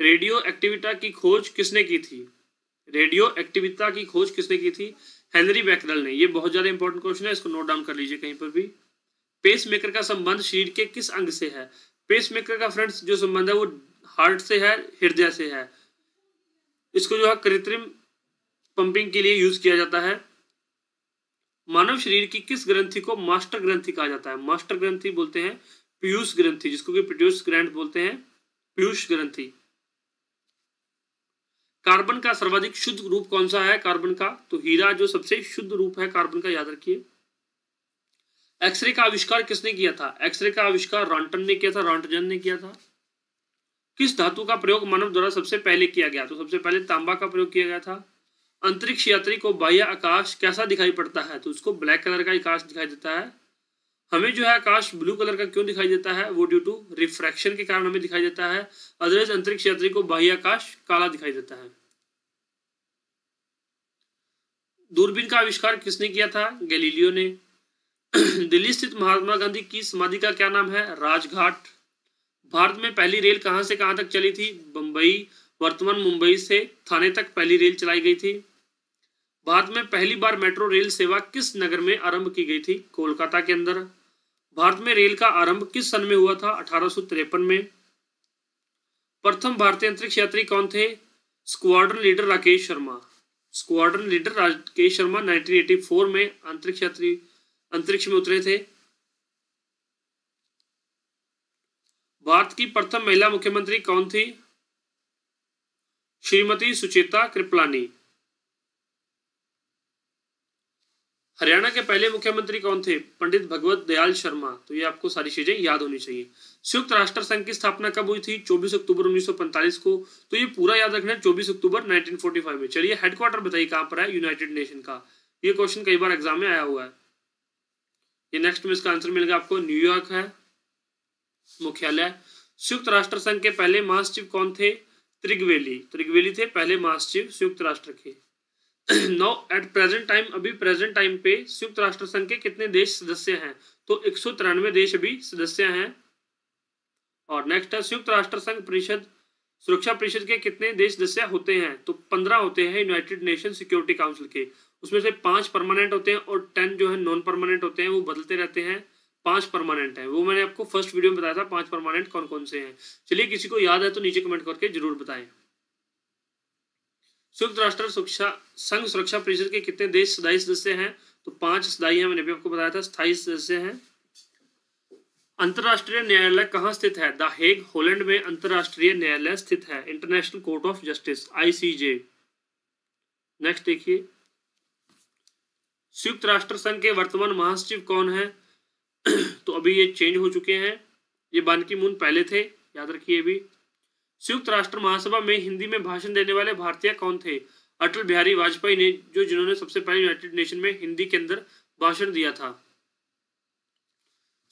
रेडियो एक्टिविटा की खोज किसने की थी रेडियो एक्टिविता की खोज किसने की थी हेनरी मैकडल ने ये बहुत ज्यादा इंपॉर्टेंट क्वेश्चन है इसको नोट डाउन कर लीजिए कहीं पर भी पेस मेकर का संबंध शरीर के किस अंग से है पेस मेकर का फ्रेंड्स जो संबंध है वो हार्ट से है हृदय से है इसको जो है कृत्रिम पंपिंग के लिए यूज किया जाता है मानव शरीर की किस ग्रंथि को मास्टर ग्रंथि कहा जाता है मास्टर ग्रंथि बोलते हैं पीयूष ग्रंथि जिसको कि पीट्यूष ग्रंथ बोलते हैं पीयूष ग्रंथि कार्बन का सर्वाधिक शुद्ध रूप कौन सा है कार्बन का तो हीरा जो सबसे शुद्ध रूप है कार्बन का याद रखिए एक्सरे का आविष्कार किसने किया था एक्सरे का आविष्कार रॉन्टन ने किया था रॉन्टजन ने किया था किस धातु का प्रयोग मानव द्वारा सबसे पहले किया गया तो सबसे पहले तांबा का प्रयोग किया गया था अंतरिक्ष यात्री को बाह्य आकाश कैसा दिखाई पड़ता है तो उसको ब्लैक कलर का आकाश दिखाई देता है हमें जो है आकाश ब्लू कलर का क्यों दिखाई देता है वो ड्यू टू रिफ्रैक्शन के कारण हमें दिखाई देता है अदरवाइज अंतरिक्ष यात्री को बाह्य आकाश काला दिखाई देता है दूरबीन का आविष्कार किसने किया था गैलीलियो ने दिल्ली स्थित महात्मा गांधी की समाधि का क्या नाम है राजघाट भारत में पहली रेल कहां से कहां तक चली थी बंबई वर्तमान मुंबई से थाने तक पहली रेल चलाई गई थी भारत में पहली बार मेट्रो रेल सेवा किस नगर में आरंभ की गई थी कोलकाता के अंदर भारत में रेल का आरंभ किस सन में हुआ था अठारह में प्रथम भारतीय अंतरिक्ष यात्री कौन थे squadron leader Rakesh Sharma squadron leader Rakesh Sharma 1984 में अंतरिक्ष यात्री अंतरिक्ष में उतरे थे भारत की प्रथम महिला मुख्यमंत्री कौन थी श्रीमती सुचेता कृपलानी हरियाणा के पहले मुख्यमंत्री कौन थे पंडित भगवत दयाल शर्मा तो ये आपको सारी चीजें याद होनी चाहिए संयुक्त राष्ट्र संघ की स्थापना कब हुई थी 24 अक्टूबर 1945 को तो ये पूरा याद रखना 24 अक्टूबर 1945 में चलिए हेडक्वार्टर बताइए कहाँ पर है यूनाइटेड नेशन का ये क्वेश्चन कई बार एग्जाम में आया हुआ है ये नेक्स्ट में इसका आंसर मिलेगा आपको न्यूयॉर्क है मुख्यालय संयुक्त राष्ट्र संघ के पहले महासचिव कौन थे त्रिगवेली त्रिगवेली थे पहले महासचिव संयुक्त राष्ट्र के नाउ एट प्रेजेंट टाइम अभी प्रेजेंट टाइम पे संयुक्त राष्ट्र संघ के कितने देश सदस्य हैं तो एक देश अभी सदस्य हैं और नेक्स्ट है संयुक्त राष्ट्र संघ परिषद सुरक्षा परिषद के कितने देश सदस्य होते हैं तो पंद्रह होते हैं यूनाइटेड नेशन सिक्योरिटी काउंसिल के उसमें से पांच परमानेंट होते हैं और टेन जो है नॉन परमानेंट होते हैं वो बदलते रहते हैं पांच परमानेंट है वो मैंने आपको फर्स्ट वीडियो में बताया था पांच परमानेंट कौन कौन से हैं चलिए किसी को याद है तो नीचे कमेंट करके जरूर बताएं संयुक्त राष्ट्र सुरक्षा संघ सुरक्षा परिषद के कितने देश सदाई सदस्य हैं तो पांच सदाई हैं मैंने भी आपको बताया था स्थायी सदस्य हैं अंतर्राष्ट्रीय न्यायालय कहाँ स्थित है द हेग होलैंड में अंतर्राष्ट्रीय न्यायालय स्थित है international court of justice ICJ next देखिए संयुक्त राष्ट्र संघ के वर्तमान महासचिव कौन है तो अभी ये चेंज हो चुके हैं ये बानकी मून पहले थे याद रखिए अभी संयुक्त राष्ट्र महासभा में हिंदी में भाषण देने वाले भारतीय कौन थे अटल बिहारी वाजपेयी ने जो जिन्होंने सबसे पहले यूनाइटेड नेशन में हिंदी के अंदर भाषण दिया था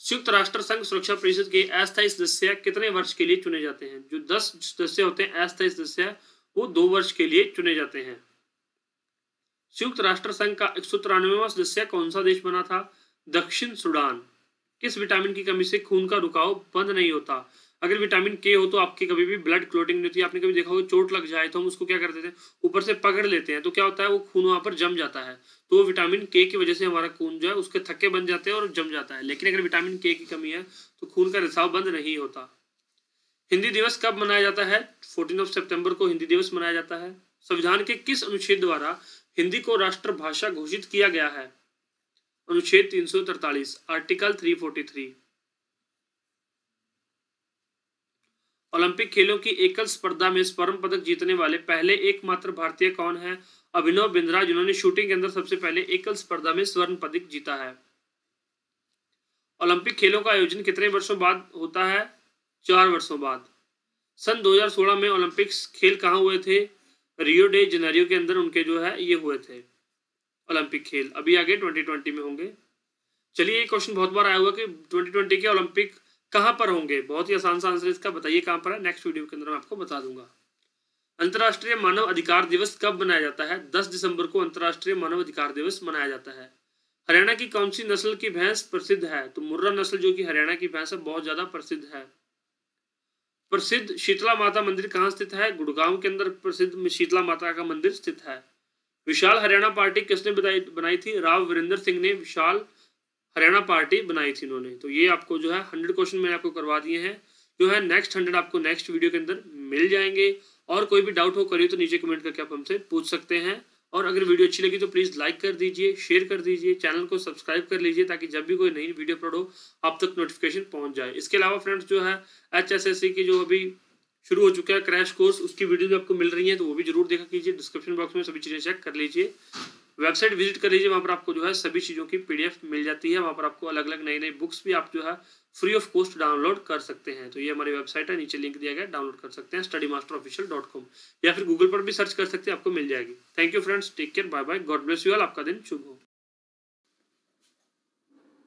संयुक्त राष्ट्र संघ सुरक्षा परिषद के अस्थायी सदस्य कितने वर्ष के लिए चुने जाते हैं जो दस सदस्य होते हैं अस्थायी सदस्य वो दो वर्ष के लिए चुने जाते हैं संयुक्त राष्ट्र संघ का एक सौ तिरानवेवा सदस्य कौन सा देश बना था दक्षिण सूडान किस विटामिन की कमी से खून का रुकाव बंद नहीं होता अगर विटामिन के हो तो आपकी कभी भी ब्लड क्लोटिंग नहीं होती आपने कभी देखा होगा चोट लग जाए तो हम उसको क्या कर देते हैं ऊपर से पकड़ लेते हैं तो क्या होता है वो खून वहाँ पर जम जाता है तो विटामिन के की वजह से हमारा खून जो है उसके थक्के बन जाते हैं और जम जाता है लेकिन अगर विटामिन के की कमी है तो खून का रिसाव बंद नहीं होता हिंदी दिवस कब मनाया जाता है फोर्टीन ऑफ सेप्टेम्बर को हिंदी दिवस मनाया जाता है संविधान के किस अनुच्छेद द्वारा हिंदी को राष्ट्रभाषा घोषित किया गया है अनुच्छेद तीन आर्टिकल थ्री ओलंपिक खेलों की एकल स्पर्धा में स्वर्ण पदक जीतने वाले पहले एकमात्र भारतीय कौन है अभिनव बिंद्रा जिन्होंने शूटिंग के अंदर सबसे पहले एकल स्पर्धा में स्वर्ण पदक जीता है ओलंपिक खेलों का आयोजन कितने वर्षों बाद होता है चार वर्षों बाद सन 2016 में ओलंपिक्स खेल कहाँ हुए थे रियो डे जनरियो के अंदर उनके जो है ये हुए थे ओलंपिक खेल अभी आगे 2020 में होंगे चलिए ये क्वेश्चन बहुत बार आया हुआ कि 2020 के ओलंपिक कहाँ पर होंगे बहुत ही आसान सा आंसर इसका बताइए कहाँ पर है नेक्स्ट वीडियो के अंदर मैं आपको बता दूंगा अंतर्राष्ट्रीय मानव अधिकार दिवस कब मनाया जाता है 10 दिसंबर को अंतर्राष्ट्रीय मानव अधिकार दिवस मनाया जाता है हरियाणा की कौन सी नस्ल की भैंस प्रसिद्ध है तो मुर्रा नस्ल जो कि हरियाणा की भैंस है बहुत ज़्यादा प्रसिद्ध है प्रसिद्ध शीतला माता मंदिर कहाँ स्थित है गुड़गांव के अंदर प्रसिद्ध शीतला माता का मंदिर स्थित है विशाल हरियाणा पार्टी किसने बनाई थी राव वीरेंद्र सिंह ने विशाल हरियाणा पार्टी बनाई थी इन्होंने तो ये आपको जो है हंड्रेड क्वेश्चन मैंने आपको करवा दिए हैं जो है नेक्स्ट हंड्रेड आपको नेक्स्ट वीडियो के अंदर मिल जाएंगे और कोई भी डाउट हो करिए तो नीचे कमेंट करके आप हमसे पूछ सकते हैं और अगर वीडियो अच्छी लगी तो प्लीज़ लाइक कर दीजिए शेयर कर दीजिए चैनल को सब्सक्राइब कर लीजिए ताकि जब भी कोई नई वीडियो अपलोड हो आप तक नोटिफिकेशन पहुंच जाए इसके अलावा फ्रेंड्स जो है एचएसएससी की जो अभी शुरू हो चुका है क्रैश कोर्स उसकी वीडियो भी आपको मिल रही है तो वो भी जरूर देखा कीजिए डिस्क्रिप्शन बॉक्स में सभी चीज़ें चेक कर लीजिए वेबसाइट विजिट कर लीजिए वहाँ पर आपको जो है सभी चीज़ों की पीडीएफ मिल जाती है वहाँ पर आपको अलग अलग नई नई बुक्स भी आप जो है फ्री ऑफ कॉस्ट डाउनलोड कर सकते हैं तो ये हमारी वेबसाइट है नीचे लिंक दिया गया डाउनलोड कर सकते हैं study master official dot com या फिर गूगल पर भी सर्च कर सकते हैं आपको मिल जाएगी thank you friends take care bye bye god bless you all आपका दिन शुभ हो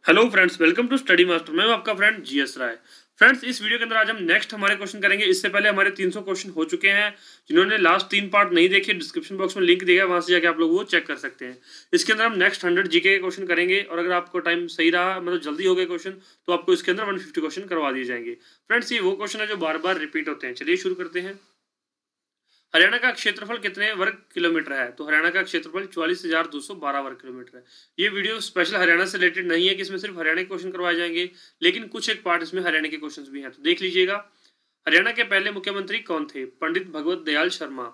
hello friends welcome to study master मैं आपका फ्रेंड जीएस राय फ्रेंड्स इस वीडियो के अंदर आज हम नेक्स्ट हमारे क्वेश्चन करेंगे इससे पहले हमारे 300 क्वेश्चन हो चुके हैं जिन्होंने लास्ट तीन पार्ट नहीं देखे डिस्क्रिप्शन बॉक्स में लिंक दिया है वहां से जाके आप लोग वो चेक कर सकते हैं इसके अंदर हम नेक्स्ट हंड्रेड जीके के क्वेश्चन करेंगे और अगर आपको टाइम सही रहा मतलब जल्दी हो गए क्वेश्चन तो आपको इसके अंदर वन क्वेश्चन करवा दिए जाएंगे फ्रेंड्स ये वो क्वेश्चन है जो बार बार रिपीट होते हैं चलिए शुरू करते हैं हरियाणा का क्षेत्रफल कितने वर्ग किलोमीटर है तो हरियाणा का क्षेत्रफल चौवालीस हजार दो सौ बारह वर्ग किलोमीटर है ये वीडियो स्पेशल हरियाणा से रिलेटेड नहीं है कि इसमें सिर्फ हरियाणा के क्वेश्चन करवाए जाएंगे लेकिन कुछ एक पार्ट इसमें हरियाणा के क्वेश्चन भी हैं तो देख लीजिएगा हरियाणा के पहले मुख्यमंत्री कौन थे पंडित भगवत दयाल शर्मा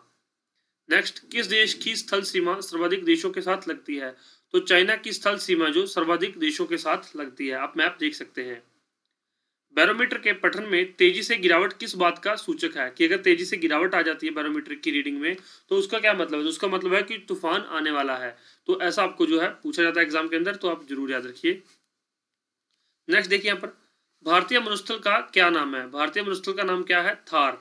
नेक्स्ट किस देश की स्थल सीमा सर्वाधिक देशों के साथ लगती है तो चाइना की स्थल सीमा जो सर्वाधिक देशों के साथ लगती है आप मैप देख सकते हैं बैरोमीटर के पठन में तेजी से गिरावट किस बात का सूचक है कि अगर तेजी से गिरावट आ जाती है बैरोमीटर की रीडिंग में तो उसका क्या मतलब है तो उसका मतलब है कि तूफान आने वाला है तो ऐसा आपको जो है पूछा जाता है एग्जाम के अंदर तो आप जरूर याद रखिए नेक्स्ट देखिए यहाँ पर भारतीय मनुस्थल का क्या नाम है भारतीय मनुस्थल का नाम क्या है थार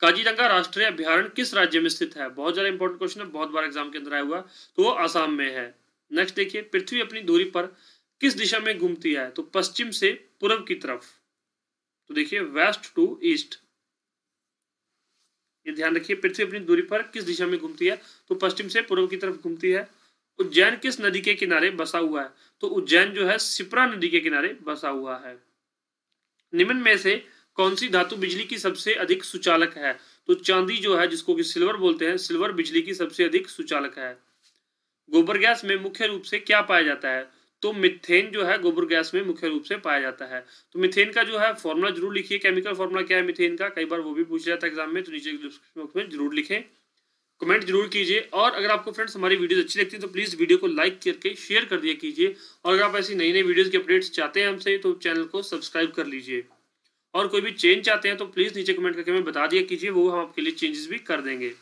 काजीरंगा राष्ट्रीय अभ्यारण किस राज्य में स्थित है बहुत ज्यादा इंपॉर्टेंट क्वेश्चन है बहुत बार एग्जाम के अंदर आया हुआ तो वो आसाम में है नेक्स्ट देखिए पृथ्वी अपनी दूरी पर किस दिशा में घूमती है तो पश्चिम से पूर्व की तरफ तो देखिए वेस्ट टू ईस्ट ये ध्यान रखिए पृथ्वी अपनी दूरी पर किस दिशा में घूमती है तो पश्चिम से पूर्व की तरफ घूमती है उज्जैन किस नदी के किनारे बसा हुआ है तो उज्जैन जो है सिपरा नदी के किनारे बसा हुआ है निम्न में से कौन सी धातु बिजली की सबसे अधिक सुचालक है तो चांदी जो है जिसको कि सिल्वर बोलते हैं सिल्वर बिजली की सबसे अधिक सुचालक है गोबर गैस में मुख्य रूप से क्या पाया जाता है तो मिथेन जो है गोबर गैस में मुख्य रूप से पाया जाता है तो मिथेन का जो है फॉर्मूला जरूर लिखिए केमिकल फॉर्मूला क्या है मिथेन का कई बार वो भी पूछ जाता है एग्जाम में तो नीचे बॉक्स में जरूर लिखें कमेंट जरूर कीजिए और अगर आपको फ्रेंड्स हमारी वीडियोस अच्छी लगती है तो प्लीज़ वीडियो को लाइक करके शेयर कर दिया कीजिए और अगर आप ऐसी नई नई वीडियोज़ की अपडेट्स चाहते हैं हमसे तो चैनल को सब्सक्राइब कर लीजिए और कोई भी चेंज चाहते हैं तो प्लीज़ नीचे कमेंट करके हमें बता दिया कीजिए वो हम आपके लिए चेंजेस भी कर देंगे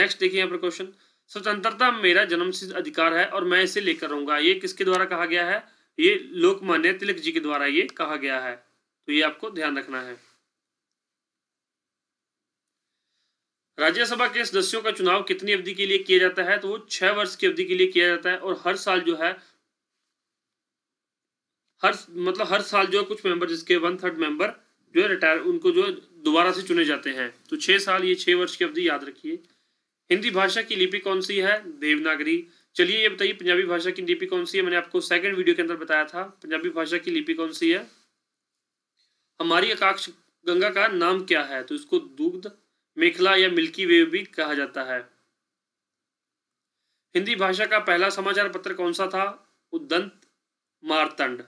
नेक्स्ट देखिए यहाँ पर क्वेश्चन स्वतंत्रता मेरा जन्म सिद्ध अधिकार है और मैं इसे लेकर रहूंगा ये किसके द्वारा कहा गया है ये लोकमान्य तिलक जी के द्वारा ये कहा गया है तो ये आपको ध्यान रखना है राज्यसभा के सदस्यों का चुनाव कितनी अवधि के लिए किया जाता है तो वो छह वर्ष की अवधि के लिए किया जाता है और हर साल जो है हर मतलब हर साल जो कुछ मेंबर जिसके वन थर्ड मेंबर जो है रिटायर उनको जो दोबारा से चुने जाते हैं तो छह साल ये छह वर्ष की अवधि याद रखिए हिंदी भाषा की लिपि कौन सी है देवनागरी चलिए ये बताइए पंजाबी भाषा की लिपि कौन सी है मैंने आपको सेकंड वीडियो के अंदर बताया था पंजाबी भाषा की लिपि कौन सी है हमारी आकाश गंगा का नाम क्या है तो इसको दुग्ध मेखला या मिल्की वे भी कहा जाता है हिंदी भाषा का पहला समाचार पत्र कौन सा था उदंत मारतंड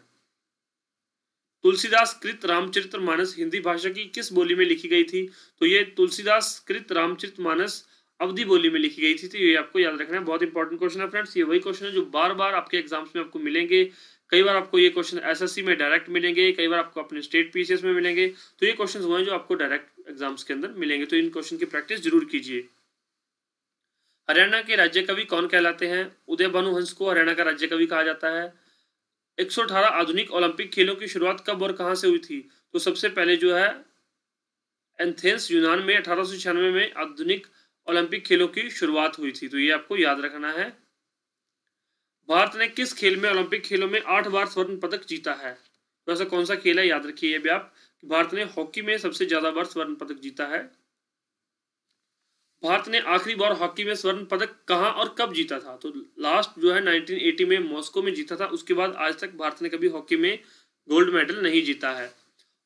तुलसीदास कृत रामचरित मानस हिंदी भाषा की किस बोली में लिखी गई थी तो ये तुलसीदास कृत रामचरित मानस अवधि बोली में लिखी गई थी तो ये आपको याद रखना है बहुत इंपॉर्टेंट क्वेश्चन है फ्रेंड्स ये वही क्वेश्चन है जो बार बार आपके एग्जाम्स में आपको मिलेंगे कई बार आपको ये क्वेश्चन एसएससी में डायरेक्ट मिलेंगे कई बार आपको अपने स्टेट पीसीएस में मिलेंगे तो ये क्वेश्चन वो हैं जो आपको डायरेक्ट एग्जाम्स के अंदर मिलेंगे तो इन क्वेश्चन की प्रैक्टिस जरूर कीजिए हरियाणा के राज्य कवि कौन कहलाते हैं उदय भानु हंस को हरियाणा का राज्य कवि कहा जाता है एक आधुनिक ओलंपिक खेलों की शुरुआत कब और कहाँ से हुई थी तो सबसे पहले जो है एंथेंस यूनान में अठारह में आधुनिक ओलंपिक खेलों की शुरुआत हुई थी तो ये आपको याद रखना है भारत ने किस खेल में ओलंपिक खेलों में आठ बार स्वर्ण पदक जीता है तो ऐसा कौन सा खेल है याद रखिए भी आप भारत ने हॉकी में सबसे ज्यादा बार स्वर्ण पदक जीता है भारत ने आखिरी बार हॉकी में स्वर्ण पदक कहाँ और कब जीता था तो लास्ट जो है 1980 में मॉस्को में जीता था उसके बाद आज तक भारत ने कभी हॉकी में गोल्ड मेडल नहीं जीता है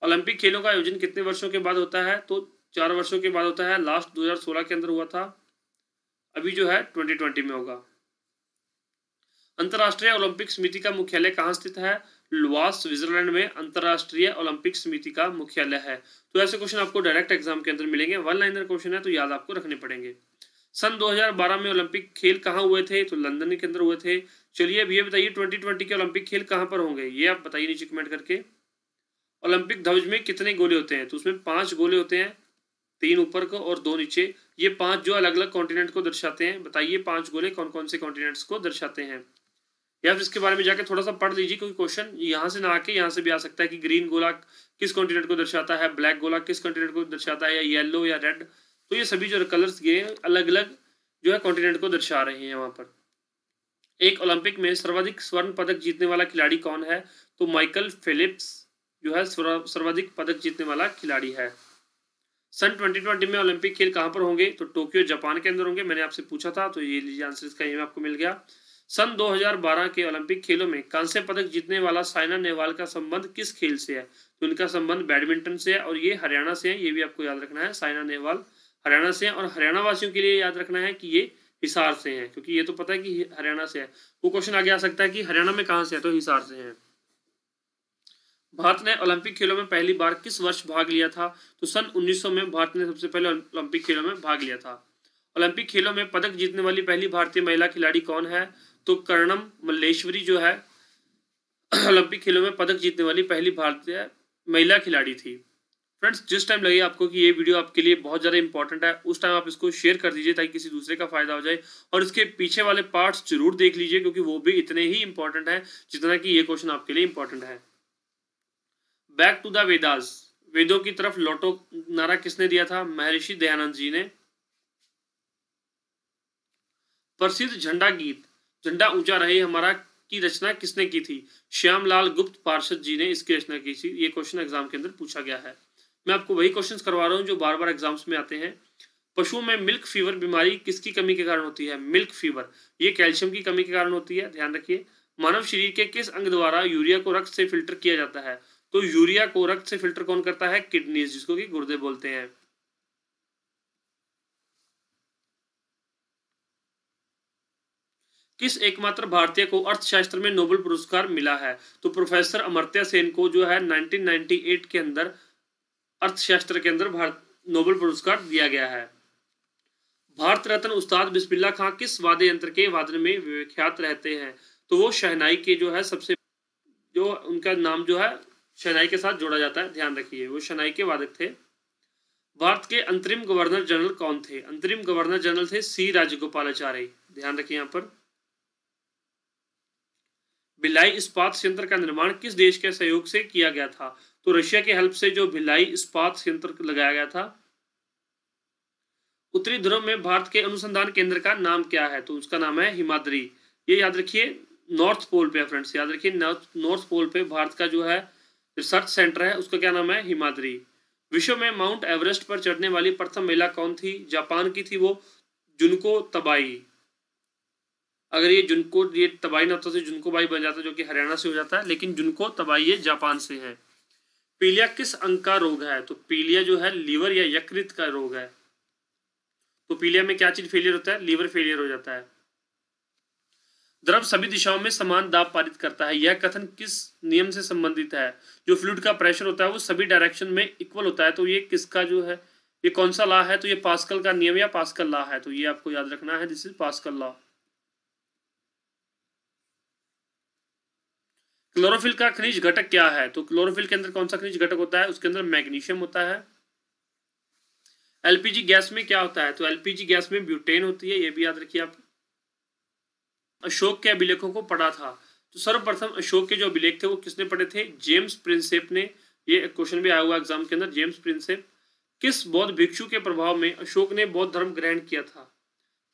ओलंपिक खेलों का आयोजन कितने वर्षों के बाद होता है तो चार वर्षों के बाद होता है लास्ट 2016 के अंदर हुआ था अभी जो है 2020 में होगा अंतर्राष्ट्रीय ओलंपिक समिति का मुख्यालय कहाँ स्थित है लुआस स्विट्जरलैंड में अंतर्राष्ट्रीय ओलंपिक समिति का मुख्यालय है तो ऐसे क्वेश्चन आपको डायरेक्ट एग्जाम के अंदर मिलेंगे वन लाइनर क्वेश्चन है तो याद आपको रखने पड़ेंगे सन 2012 में ओलंपिक खेल कहाँ हुए थे तो लंदन के अंदर हुए थे चलिए अब ये बताइए 2020 के ओलंपिक खेल कहाँ पर होंगे ये आप बताइए नीचे कमेंट करके ओलंपिक ध्वज में कितने गोले होते हैं तो उसमें पांच गोले होते हैं तीन ऊपर को और दो नीचे ये पांच जो अलग अलग कॉन्टिनेंट को दर्शाते हैं बताइए पांच गोले कौन कौन से कॉन्टिनेंट्स को दर्शाते हैं या फिर इसके बारे में जाके थोड़ा सा पढ़ लीजिए क्योंकि क्वेश्चन यहाँ से ना आके यहाँ से भी आ सकता है कि ग्रीन गोला किस कॉन्टिनेंट को दर्शाता है ब्लैक गोला किस कॉन्टिनेंट को दर्शाता है या येलो या रेड तो ये सभी जो कलर्स गए अलग अलग जो है कॉन्टिनेंट को दर्शा रहे हैं वहाँ पर एक ओलंपिक में सर्वाधिक स्वर्ण पदक जीतने वाला खिलाड़ी कौन है तो माइकल फिलिप्स जो है सर्वाधिक पदक जीतने वाला खिलाड़ी है सन 2020 में ओलंपिक खेल कहाँ पर होंगे तो टोक्यो जापान के अंदर होंगे मैंने आपसे पूछा था तो ये लीजिए आंसर इसका ये आपको मिल गया सन 2012 के ओलंपिक खेलों में कांस्य पदक जीतने वाला साइना नेहवाल का संबंध किस खेल से है तो इनका संबंध बैडमिंटन से है और ये हरियाणा से है ये भी आपको याद रखना है साइना नेहवाल हरियाणा से है और हरियाणा वासियों के लिए याद रखना है कि ये हिसार से है क्योंकि ये तो पता है कि हरियाणा से है वो क्वेश्चन आगे आ सकता है कि हरियाणा में कहाँ से है तो हिसार से है भारत ने ओलंपिक खेलों में पहली बार किस वर्ष भाग लिया था तो सन 1900 में भारत ने सबसे पहले ओलंपिक खेलों में भाग लिया था ओलंपिक खेलों में पदक जीतने वाली पहली भारतीय महिला खिलाड़ी कौन है तो कर्णम मल्लेश्वरी जो है ओलंपिक खेलों में पदक जीतने वाली पहली भारतीय महिला खिलाड़ी थी फ्रेंड्स जिस टाइम लगे आपको कि ये वीडियो आपके लिए बहुत ज़्यादा इंपॉर्टेंट है उस टाइम आप इसको शेयर कर दीजिए ताकि किसी दूसरे का फायदा हो जाए और इसके पीछे वाले पार्ट्स जरूर देख लीजिए क्योंकि वो भी इतने ही इंपॉर्टेंट हैं जितना कि ये क्वेश्चन आपके लिए इंपॉर्टेंट है बैक टू द वेदास वेदों की तरफ लौटो नारा किसने दिया था महर्षि दयानंद जी ने प्रसिद्ध झंडा गीत झंडा ऊंचा रहे हमारा की रचना किसने की थी श्यामलाल गुप्त पार्षद जी ने इसकी रचना की थी ये क्वेश्चन एग्जाम के अंदर पूछा गया है मैं आपको वही क्वेश्चंस करवा रहा हूँ जो बार बार एग्जाम्स में आते हैं पशुओं में मिल्क फीवर बीमारी किसकी कमी के कारण होती है मिल्क फीवर ये कैल्शियम की कमी के कारण होती है ध्यान रखिए मानव शरीर के किस अंग द्वारा यूरिया को रक्त से फिल्टर किया जाता है तो यूरिया को रक्त से फिल्टर कौन करता है किडनीज जिसको कि गुर्दे बोलते हैं किस एकमात्र भारतीय को अर्थशास्त्र में नोबेल पुरस्कार मिला है तो प्रोफेसर अमर्त्या सेन को जो है 1998 के अंदर अर्थशास्त्र के अंदर भारत नोबेल पुरस्कार दिया गया है भारत रत्न उस्ताद बिस्मिल्ला खां किस वाद्य यंत्र के वादन में विख्यात रहते हैं तो वो शहनाई के जो है सबसे जो उनका नाम जो है शनाई के साथ जोड़ा जाता है ध्यान रखिए वो शनाई के वादक थे भारत के अंतरिम गवर्नर जनरल कौन थे अंतरिम गवर्नर जनरल थे सी राजगोपालाचारी ध्यान रखिए यहाँ पर भिलाई इस्पात संयंत्र का निर्माण किस देश के सहयोग से किया गया था तो रशिया के हेल्प से जो भिलाई इस्पात संयंत्र लगाया गया था उत्तरी ध्रुव में भारत के अनुसंधान केंद्र का नाम क्या है तो उसका नाम है हिमाद्री ये याद रखिए नॉर्थ पोल पे फ्रेंड्स याद रखिए नॉर्थ पोल पे भारत का जो है रिसर्च सेंटर है उसका क्या नाम है हिमाद्री विश्व में माउंट एवरेस्ट पर चढ़ने वाली प्रथम महिला कौन थी जापान की थी वो जुनको तबाई अगर ये जुनको ये तबाही ना तो से जुनको बाई बन जाता है जो कि हरियाणा से हो जाता है लेकिन जुनको तबाही ये जापान से है पीलिया किस अंग का रोग है तो पीलिया जो है लीवर या यकृत का रोग है तो पीलिया में क्या चीज फेलियर होता है लीवर फेलियर हो जाता है द्रव सभी दिशाओं में समान दाब पारित करता है यह कथन किस नियम से संबंधित है जो फ्लूड का प्रेशर होता है वो सभी डायरेक्शन में इक्वल होता है तो ये किसका जो है ये कौन सा लॉ है तो ये पास्कल का नियम या पास्कल लॉ है तो ये आपको याद रखना है this is Pascal law chlorophyll का खनिज घटक क्या है तो क्लोरोफिल के अंदर कौन सा खनिज घटक होता है उसके अंदर मैग्नीशियम होता है एलपीजी गैस में क्या होता है तो एलपीजी गैस में ब्यूटेन होती है ये भी याद रखिए आप अशोक के अभिलेखों को पढ़ा था तो सर्वप्रथम अशोक के जो अभिलेख थे वो किसने पढ़े थे जेम्स प्रिंसेप ने ये क्वेश्चन भी आया हुआ एग्जाम के अंदर जेम्स प्रिंसेप किस बौद्ध भिक्षु के प्रभाव में अशोक ने बौद्ध धर्म ग्रहण किया था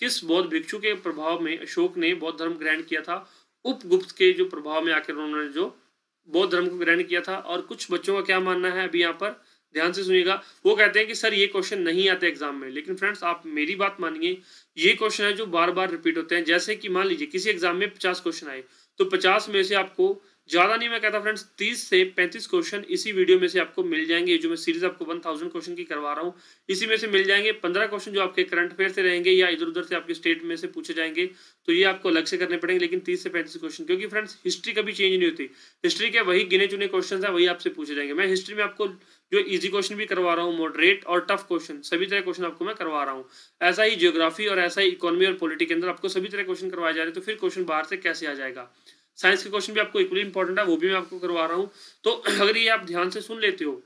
किस बौद्ध भिक्षु के प्रभाव में अशोक ने बौद्ध धर्म ग्रहण किया था उपगुप्त के जो प्रभाव में आकर उन्होंने जो बौद्ध धर्म को ग्रहण किया था और कुछ बच्चों का क्या मानना है अभी यहाँ पर ध्यान से सुनिएगा वो कहते हैं कि सर ये क्वेश्चन नहीं आते एग्जाम में लेकिन फ्रेंड्स आप मेरी बात मानिए ये क्वेश्चन है जो बार बार रिपीट होते हैं जैसे कि मान लीजिए किसी एग्जाम में पचास क्वेश्चन आए तो पचास में से आपको ज़्यादा नहीं मैं कहता फ्रेंड्स तीस से पैंतीस क्वेश्चन इसी वीडियो में से आपको मिल जाएंगे जो मैं सीरीज आपको वन थाउजेंड क्वेश्चन की करवा रहा हूँ इसी में से मिल जाएंगे पंद्रह क्वेश्चन जो आपके करंट अफेयर से रहेंगे या इधर उधर से आपके स्टेट में से पूछे जाएंगे तो ये आपको अलग से करने पड़ेंगे लेकिन तीस से पैंतीस क्वेश्चन क्योंकि फ्रेंड्स हिस्ट्री कभी चेंज नहीं होती हिस्ट्री के वही गिने चुने क्वेश्चन है वही आपसे पूछे जाएंगे मैं हिस्ट्री में आपको जो इजी क्वेश्चन भी करवा रहा हूँ मॉडरेट और टफ क्वेश्चन सभी तरह क्वेश्चन आपको मैं करवा रहा हूँ ऐसा ही जियोग्राफी और ऐसा ही इकोनॉमी और पॉलिटी के अंदर आपको सभी तरह क्वेश्चन करवाए जा रहे हैं तो फिर क्वेश्चन बाहर से कैसे आ जाएगा साइंस के क्वेश्चन भी आपको इक्वली इंपॉर्टेंट है वो भी मैं आपको करवा रहा हूँ तो अगर ये आप ध्यान से सुन लेते हो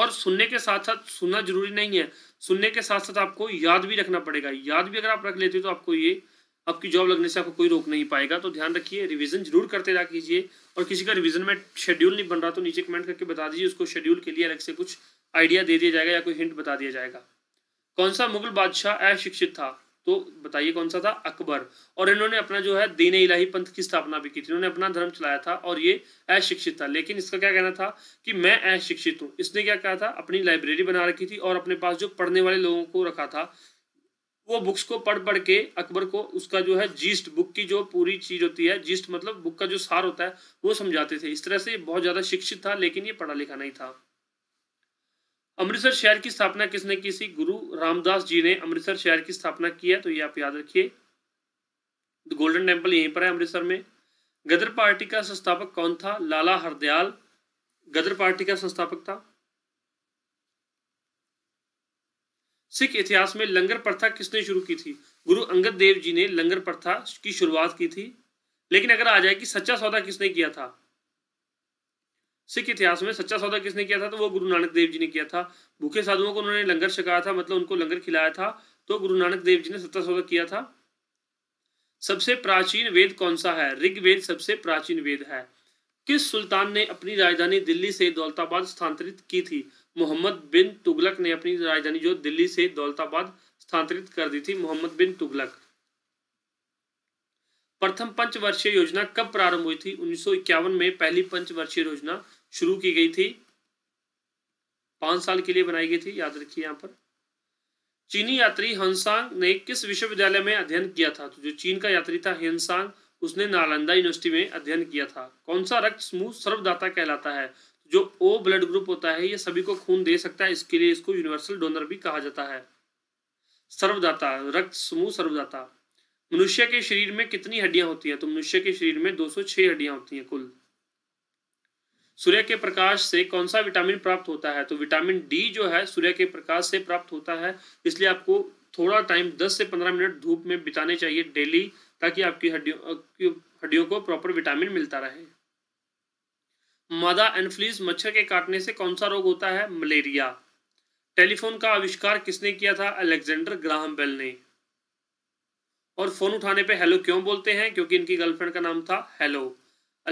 और सुनने के साथ साथ सुनना जरूरी नहीं है सुनने के साथ साथ आपको याद भी रखना पड़ेगा याद भी अगर आप रख लेते हो तो आपको ये आपकी जॉब लगने से आपको कोई रोक नहीं पाएगा तो ध्यान रखिए रिवीजन जरूर करते रहा कीजिए और किसी का रिवीजन में शेड्यूल नहीं बन रहा तो नीचे कमेंट करके बता दीजिए उसको शेड्यूल के लिए अलग से कुछ आइडिया दे दिया जाएगा या कोई हिंट बता दिया जाएगा कौन सा मुगल बादशाह अशिक्षित था तो बताइए कौन सा था अकबर और इन्होंने अपना जो है दीन इलाही पंथ की स्थापना भी की थी इन्होंने अपना धर्म चलाया था और ये अशिक्षित था लेकिन इसका क्या कहना था कि मैं अशिक्षित हूँ इसने क्या कहा था अपनी लाइब्रेरी बना रखी थी और अपने पास जो पढ़ने वाले लोगों को रखा था वो बुक्स को पढ़ पढ़ के अकबर को उसका जो है जीस्ट बुक की जो पूरी चीज़ होती है जीस्ट मतलब बुक का जो सार होता है वो समझाते थे इस तरह से बहुत ज़्यादा शिक्षित था लेकिन ये पढ़ा लिखा नहीं था अमृतसर शहर की स्थापना किसने की थी गुरु रामदास जी ने अमृतसर शहर की स्थापना की है तो ये आप याद रखिए गोल्डन टेम्पल यहीं पर है अमृतसर में गदर पार्टी का संस्थापक कौन था लाला हरदयाल गदर पार्टी का संस्थापक था सिख इतिहास में लंगर प्रथा किसने शुरू की थी गुरु अंगद देव जी ने लंगर प्रथा की शुरुआत की थी लेकिन अगर आ जाए कि सच्चा सौदा किसने किया था सिख इतिहास में सच्चा सौदा किसने किया था तो वो गुरु नानक देव जी ने किया था भूखे साधुओं को उन्होंने लंगर छकाया था मतलब उनको लंगर खिलाया था तो गुरु नानक देव जी ने सच्चा सौदा किया था सबसे प्राचीन वेद कौन सा है ऋग्वेद सबसे प्राचीन वेद है किस सुल्तान ने अपनी राजधानी दिल्ली से दौलताबाद स्थानांतरित की थी मोहम्मद बिन तुगलक ने अपनी राजधानी जो दिल्ली से दौलताबाद स्थानांतरित कर दी थी मोहम्मद बिन तुगलक प्रथम पंचवर्षीय योजना कब प्रारंभ हुई थी उन्नीस में पहली पंचवर्षीय योजना शुरू की गई थी पांच साल के लिए बनाई गई थी याद रखिए यहाँ पर चीनी यात्री हंसांग ने किस विश्वविद्यालय में अध्ययन किया था तो जो चीन का यात्री था हिंसांग उसने नालंदा यूनिवर्सिटी में अध्ययन किया था कौन सा रक्त समूह सर्वदाता कहलाता है जो ओ ब्लड ग्रुप होता है ये सभी को खून दे सकता है इसके लिए इसको यूनिवर्सल डोनर भी कहा जाता है सर्वदाता रक्त समूह सर्वदाता मनुष्य के शरीर में कितनी हड्डियां होती हैं तो मनुष्य के शरीर में 206 हड्डियां होती हैं कुल सूर्य के प्रकाश से कौन सा विटामिन प्राप्त होता है तो विटामिन डी जो है सूर्य के प्रकाश से प्राप्त होता है इसलिए आपको थोड़ा टाइम 10 से 15 मिनट धूप में बिताने चाहिए डेली ताकि आपकी हड्डियों हड्डियों को प्रॉपर विटामिन मिलता रहे मादा एनफ्लीज मच्छर के काटने से कौन सा रोग होता है मलेरिया टेलीफोन का आविष्कार किसने किया था अलेक्जेंडर ग्राहम बेल ने और फोन उठाने पे हेलो क्यों बोलते हैं क्योंकि इनकी गर्लफ्रेंड का नाम था हेलो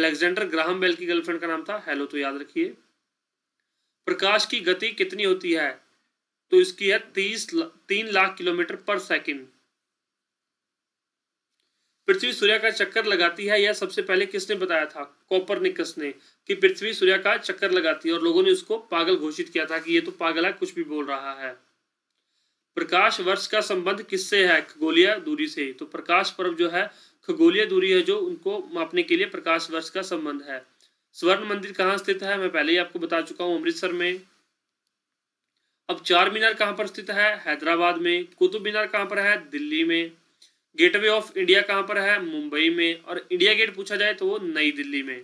अलेक्जेंडर ग्राहम बेल की गर्लफ्रेंड का नाम था हेलो तो याद रखिए प्रकाश की गति कितनी होती है तो इसकी है तीस तीन लाख किलोमीटर पर सेकेंड पृथ्वी सूर्य का चक्कर लगाती है यह सबसे पहले किसने बताया था निकस ने कि पृथ्वी सूर्य का चक्कर लगाती है और लोगों ने उसको पागल घोषित किया था कि ये तो पागल है कुछ भी बोल रहा है प्रकाश वर्ष का संबंध किससे है खगोलीय दूरी से तो प्रकाश पर्व जो है खगोलीय दूरी है जो उनको मापने के लिए प्रकाश वर्ष का संबंध है स्वर्ण मंदिर कहाँ स्थित है मैं पहले ही आपको बता चुका हूँ अमृतसर में अब चार मीनार कहाँ पर स्थित है हैदराबाद में कुतुब मीनार कहाँ पर है दिल्ली में गेटवे ऑफ इंडिया कहाँ पर है मुंबई में और इंडिया गेट पूछा जाए तो वो नई दिल्ली में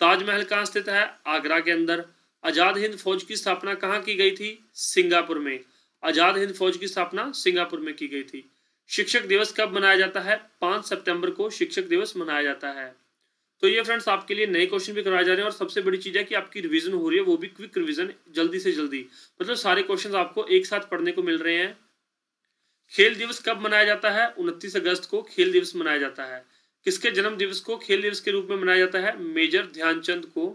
ताजमहल कहाँ स्थित है आगरा के अंदर आज़ाद हिंद फौज की स्थापना कहाँ की गई थी सिंगापुर में आज़ाद हिंद फौज की स्थापना सिंगापुर में की गई थी शिक्षक दिवस कब मनाया जाता है पांच सितंबर को शिक्षक दिवस मनाया जाता है तो ये फ्रेंड्स आपके लिए नए क्वेश्चन भी करवाए जा रहे हैं और सबसे बड़ी चीज़ है कि आपकी रिवीजन हो रही है वो भी क्विक रिवीजन जल्दी से जल्दी मतलब सारे क्वेश्चन आपको एक साथ पढ़ने को मिल रहे हैं खेल दिवस कब मनाया जाता है उनतीस अगस्त को खेल दिवस मनाया जाता है किसके जन्म दिवस को खेल दिवस के रूप में मनाया जाता है मेजर ध्यानचंद को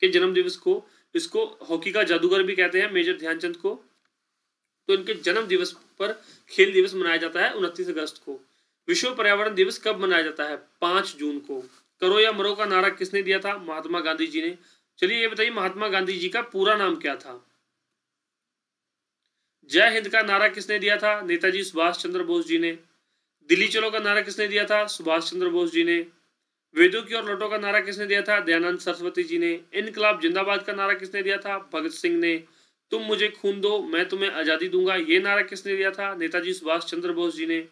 के जन्म दिवस को इसको हॉकी का जादूगर भी कहते हैं मेजर ध्यानचंद को तो इनके जन्म दिवस पर खेल दिवस मनाया जाता है उनतीस अगस्त को विश्व पर्यावरण दिवस कब मनाया जाता है पांच जून को करो या मरो का नारा किसने दिया था महात्मा गांधी जी ने चलिए ये बताइए महात्मा गांधी जी का पूरा नाम क्या था जय हिंद का नारा किसने दिया था नेताजी सुभाष चंद्र बोस जी ने दिल्ली चलो का नारा किसने दिया था सुभाष चंद्र बोस जी ने वेदों की ओर लौटो का नारा किसने दिया था दयानंद सरस्वती जी ने इनकलाब जिंदाबाद का नारा किसने दिया था भगत सिंह ने तुम मुझे खून दो मैं तुम्हें आज़ादी दूंगा ये नारा किसने दिया था नेताजी सुभाष चंद्र बोस जी ने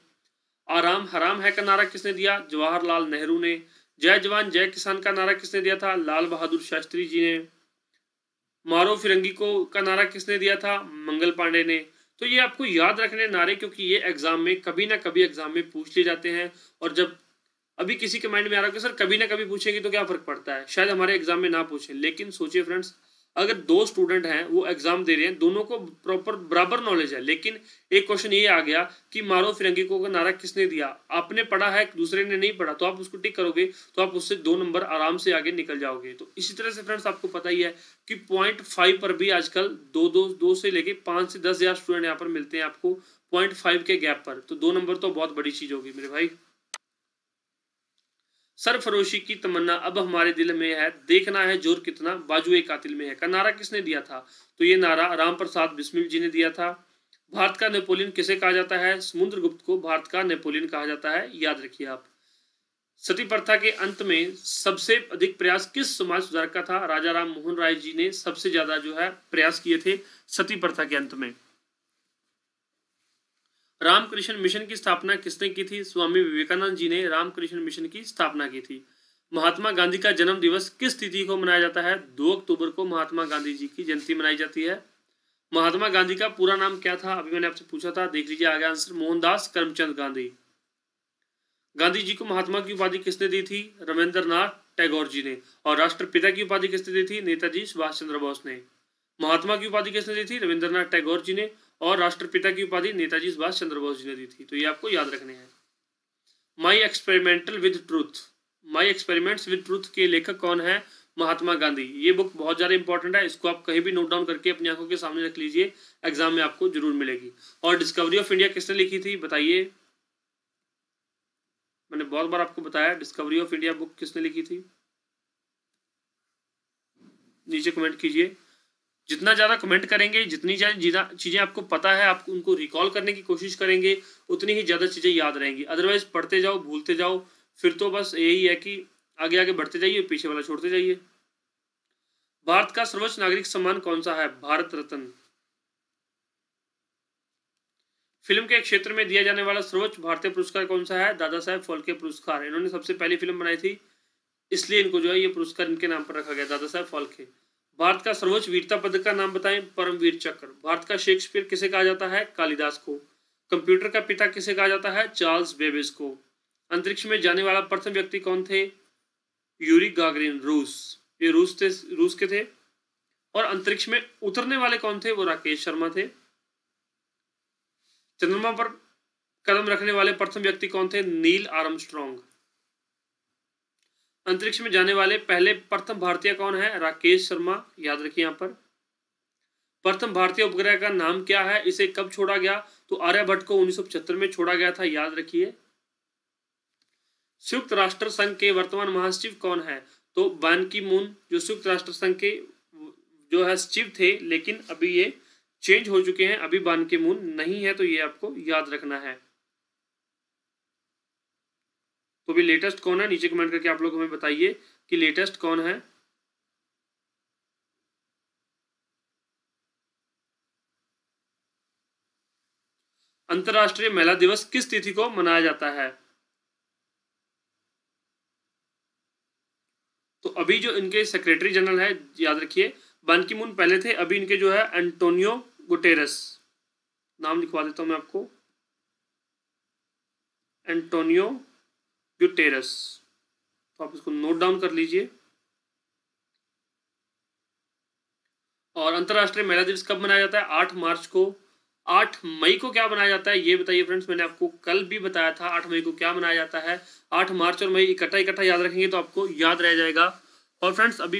आराम हराम है का नारा किसने दिया जवाहरलाल नेहरू ने जय जवान जय किसान का नारा किसने दिया था लाल बहादुर शास्त्री जी ने मारो फिरंगी को का नारा किसने दिया था मंगल पांडे ने तो ये आपको याद रखने नारे क्योंकि ये एग्जाम में कभी ना कभी एग्जाम में पूछ लिए जाते हैं और जब अभी किसी के माइंड में आ रहा है कि सर कभी ना कभी पूछेंगे तो क्या फर्क पड़ता है शायद हमारे एग्जाम में ना पूछे लेकिन सोचिए फ्रेंड्स अगर दो स्टूडेंट हैं वो एग्जाम दे रहे हैं दोनों को प्रॉपर बराबर नॉलेज है लेकिन एक क्वेश्चन ये आ गया कि मारो फिरंगी को का नारा किसने दिया आपने पढ़ा है दूसरे ने नहीं पढ़ा तो आप उसको टिक करोगे तो आप उससे दो नंबर आराम से आगे निकल जाओगे तो इसी तरह से फ्रेंड्स आपको पता ही है कि पॉइंट फाइव पर भी आजकल दो दो दो से लेके पाँच से दस हज़ार स्टूडेंट यहाँ पर मिलते हैं आपको पॉइंट फाइव के गैप पर तो दो नंबर तो बहुत बड़ी चीज़ होगी मेरे भाई सरफरोशी की तमन्ना अब हमारे दिल में है देखना है जोर कितना बाजुए कातिल में है का नारा किसने दिया था तो ये नारा राम प्रसाद बिस्मिल जी ने दिया था भारत का नेपोलियन किसे कहा जाता है समुद्र गुप्त को भारत का नेपोलियन कहा जाता है याद रखिए आप सती प्रथा के अंत में सबसे अधिक प्रयास किस समाज सुधारक का था राजा राम मोहन राय जी ने सबसे ज्यादा जो है प्रयास किए थे सती प्रथा के अंत में रामकृष्ण मिशन की स्थापना किसने की थी स्वामी विवेकानंद जी ने रामकृष्ण मिशन की स्थापना की थी महात्मा गांधी का जन्म दिवस किस तिथि को मनाया जाता है दो अक्टूबर को महात्मा गांधी जी की जयंती मनाई जाती है महात्मा गांधी का पूरा नाम क्या था अभी मैंने आपसे पूछा था देख लीजिए आगे आंसर मोहनदास करमचंद गांधी गांधी जी को महात्मा की उपाधि किसने दी थी रविंद्र टैगोर जी ने और राष्ट्रपिता की उपाधि किसने दी थी नेताजी सुभाष चंद्र बोस ने महात्मा की उपाधि किसने दी थी रविंद्रनाथ टैगोर जी ने और राष्ट्रपिता की उपाधि नेताजी सुभाष चंद्र बोस जी ने दी थी तो ये आपको याद रखने हैं my experimental with truth my experiments with truth के लेखक कौन है महात्मा गांधी ये बुक बहुत ज़्यादा इंपॉर्टेंट है इसको आप कहीं भी नोट डाउन करके अपनी आंखों के सामने रख लीजिए एग्जाम में आपको जरूर मिलेगी और डिस्कवरी ऑफ इंडिया किसने लिखी थी बताइए मैंने बहुत बार आपको बताया डिस्कवरी ऑफ इंडिया बुक किसने लिखी थी नीचे कमेंट कीजिए जितना ज़्यादा कमेंट करेंगे जितनी ज़्यादा चीज़ें आपको पता है आप उनको रिकॉल करने की कोशिश करेंगे उतनी ही ज़्यादा चीज़ें याद रहेंगी अदरवाइज पढ़ते जाओ भूलते जाओ फिर तो बस यही है कि आगे आगे बढ़ते जाइए पीछे वाला छोड़ते जाइए भारत का सर्वोच्च नागरिक सम्मान कौन सा है भारत रत्न फिल्म के क्षेत्र में दिया जाने वाला सर्वोच्च भारतीय पुरस्कार कौन सा है दादा साहेब फाल्के पुरस्कार इन्होंने सबसे पहली फिल्म बनाई थी इसलिए इनको जो है ये पुरस्कार इनके नाम पर रखा गया दादा साहेब फाल्के भारत का सर्वोच्च वीरता पद का नाम बताएं परमवीर चक्र भारत का शेक्सपियर किसे कहा जाता है कालिदास को कंप्यूटर का पिता किसे कहा जाता है चार्ल्स बेबिस को अंतरिक्ष में जाने वाला प्रथम व्यक्ति कौन थे यूरी गागरिन रूस ये रूस थे रूस के थे और अंतरिक्ष में उतरने वाले कौन थे वो राकेश शर्मा थे चंद्रमा पर कदम रखने वाले प्रथम व्यक्ति कौन थे नील आर्मस्ट्रॉन्ग अंतरिक्ष में जाने वाले पहले प्रथम भारतीय कौन है राकेश शर्मा याद रखिए यहाँ पर प्रथम भारतीय उपग्रह का नाम क्या है इसे कब छोड़ा गया तो आर्यभट्ट को उन्नीस में छोड़ा गया था याद रखिए संयुक्त राष्ट्र संघ के वर्तमान महासचिव कौन है तो बान की मून जो संयुक्त राष्ट्र संघ के जो है सचिव थे लेकिन अभी ये चेंज हो चुके हैं अभी बान की मून नहीं है तो ये आपको याद रखना है तो भी लेटेस्ट कौन है नीचे कमेंट करके आप लोग हमें बताइए कि लेटेस्ट कौन है अंतर्राष्ट्रीय महिला दिवस किस तिथि को मनाया जाता है तो अभी जो इनके सेक्रेटरी जनरल है याद रखिए बानकी मून पहले थे अभी इनके जो है एंटोनियो गुटेरस नाम लिखवा देता हूं मैं आपको एंटोनियो ब्यूटेरस तो आप इसको नोट डाउन कर लीजिए और अंतर्राष्ट्रीय महिला दिवस कब मनाया जाता है आठ मार्च को आठ मई को क्या मनाया जाता है ये बताइए फ्रेंड्स मैंने आपको कल भी बताया था आठ मई को क्या मनाया जाता है आठ मार्च और मई इकट्ठा इकट्ठा याद रखेंगे तो आपको याद रह जाएगा और फ्रेंड्स अभी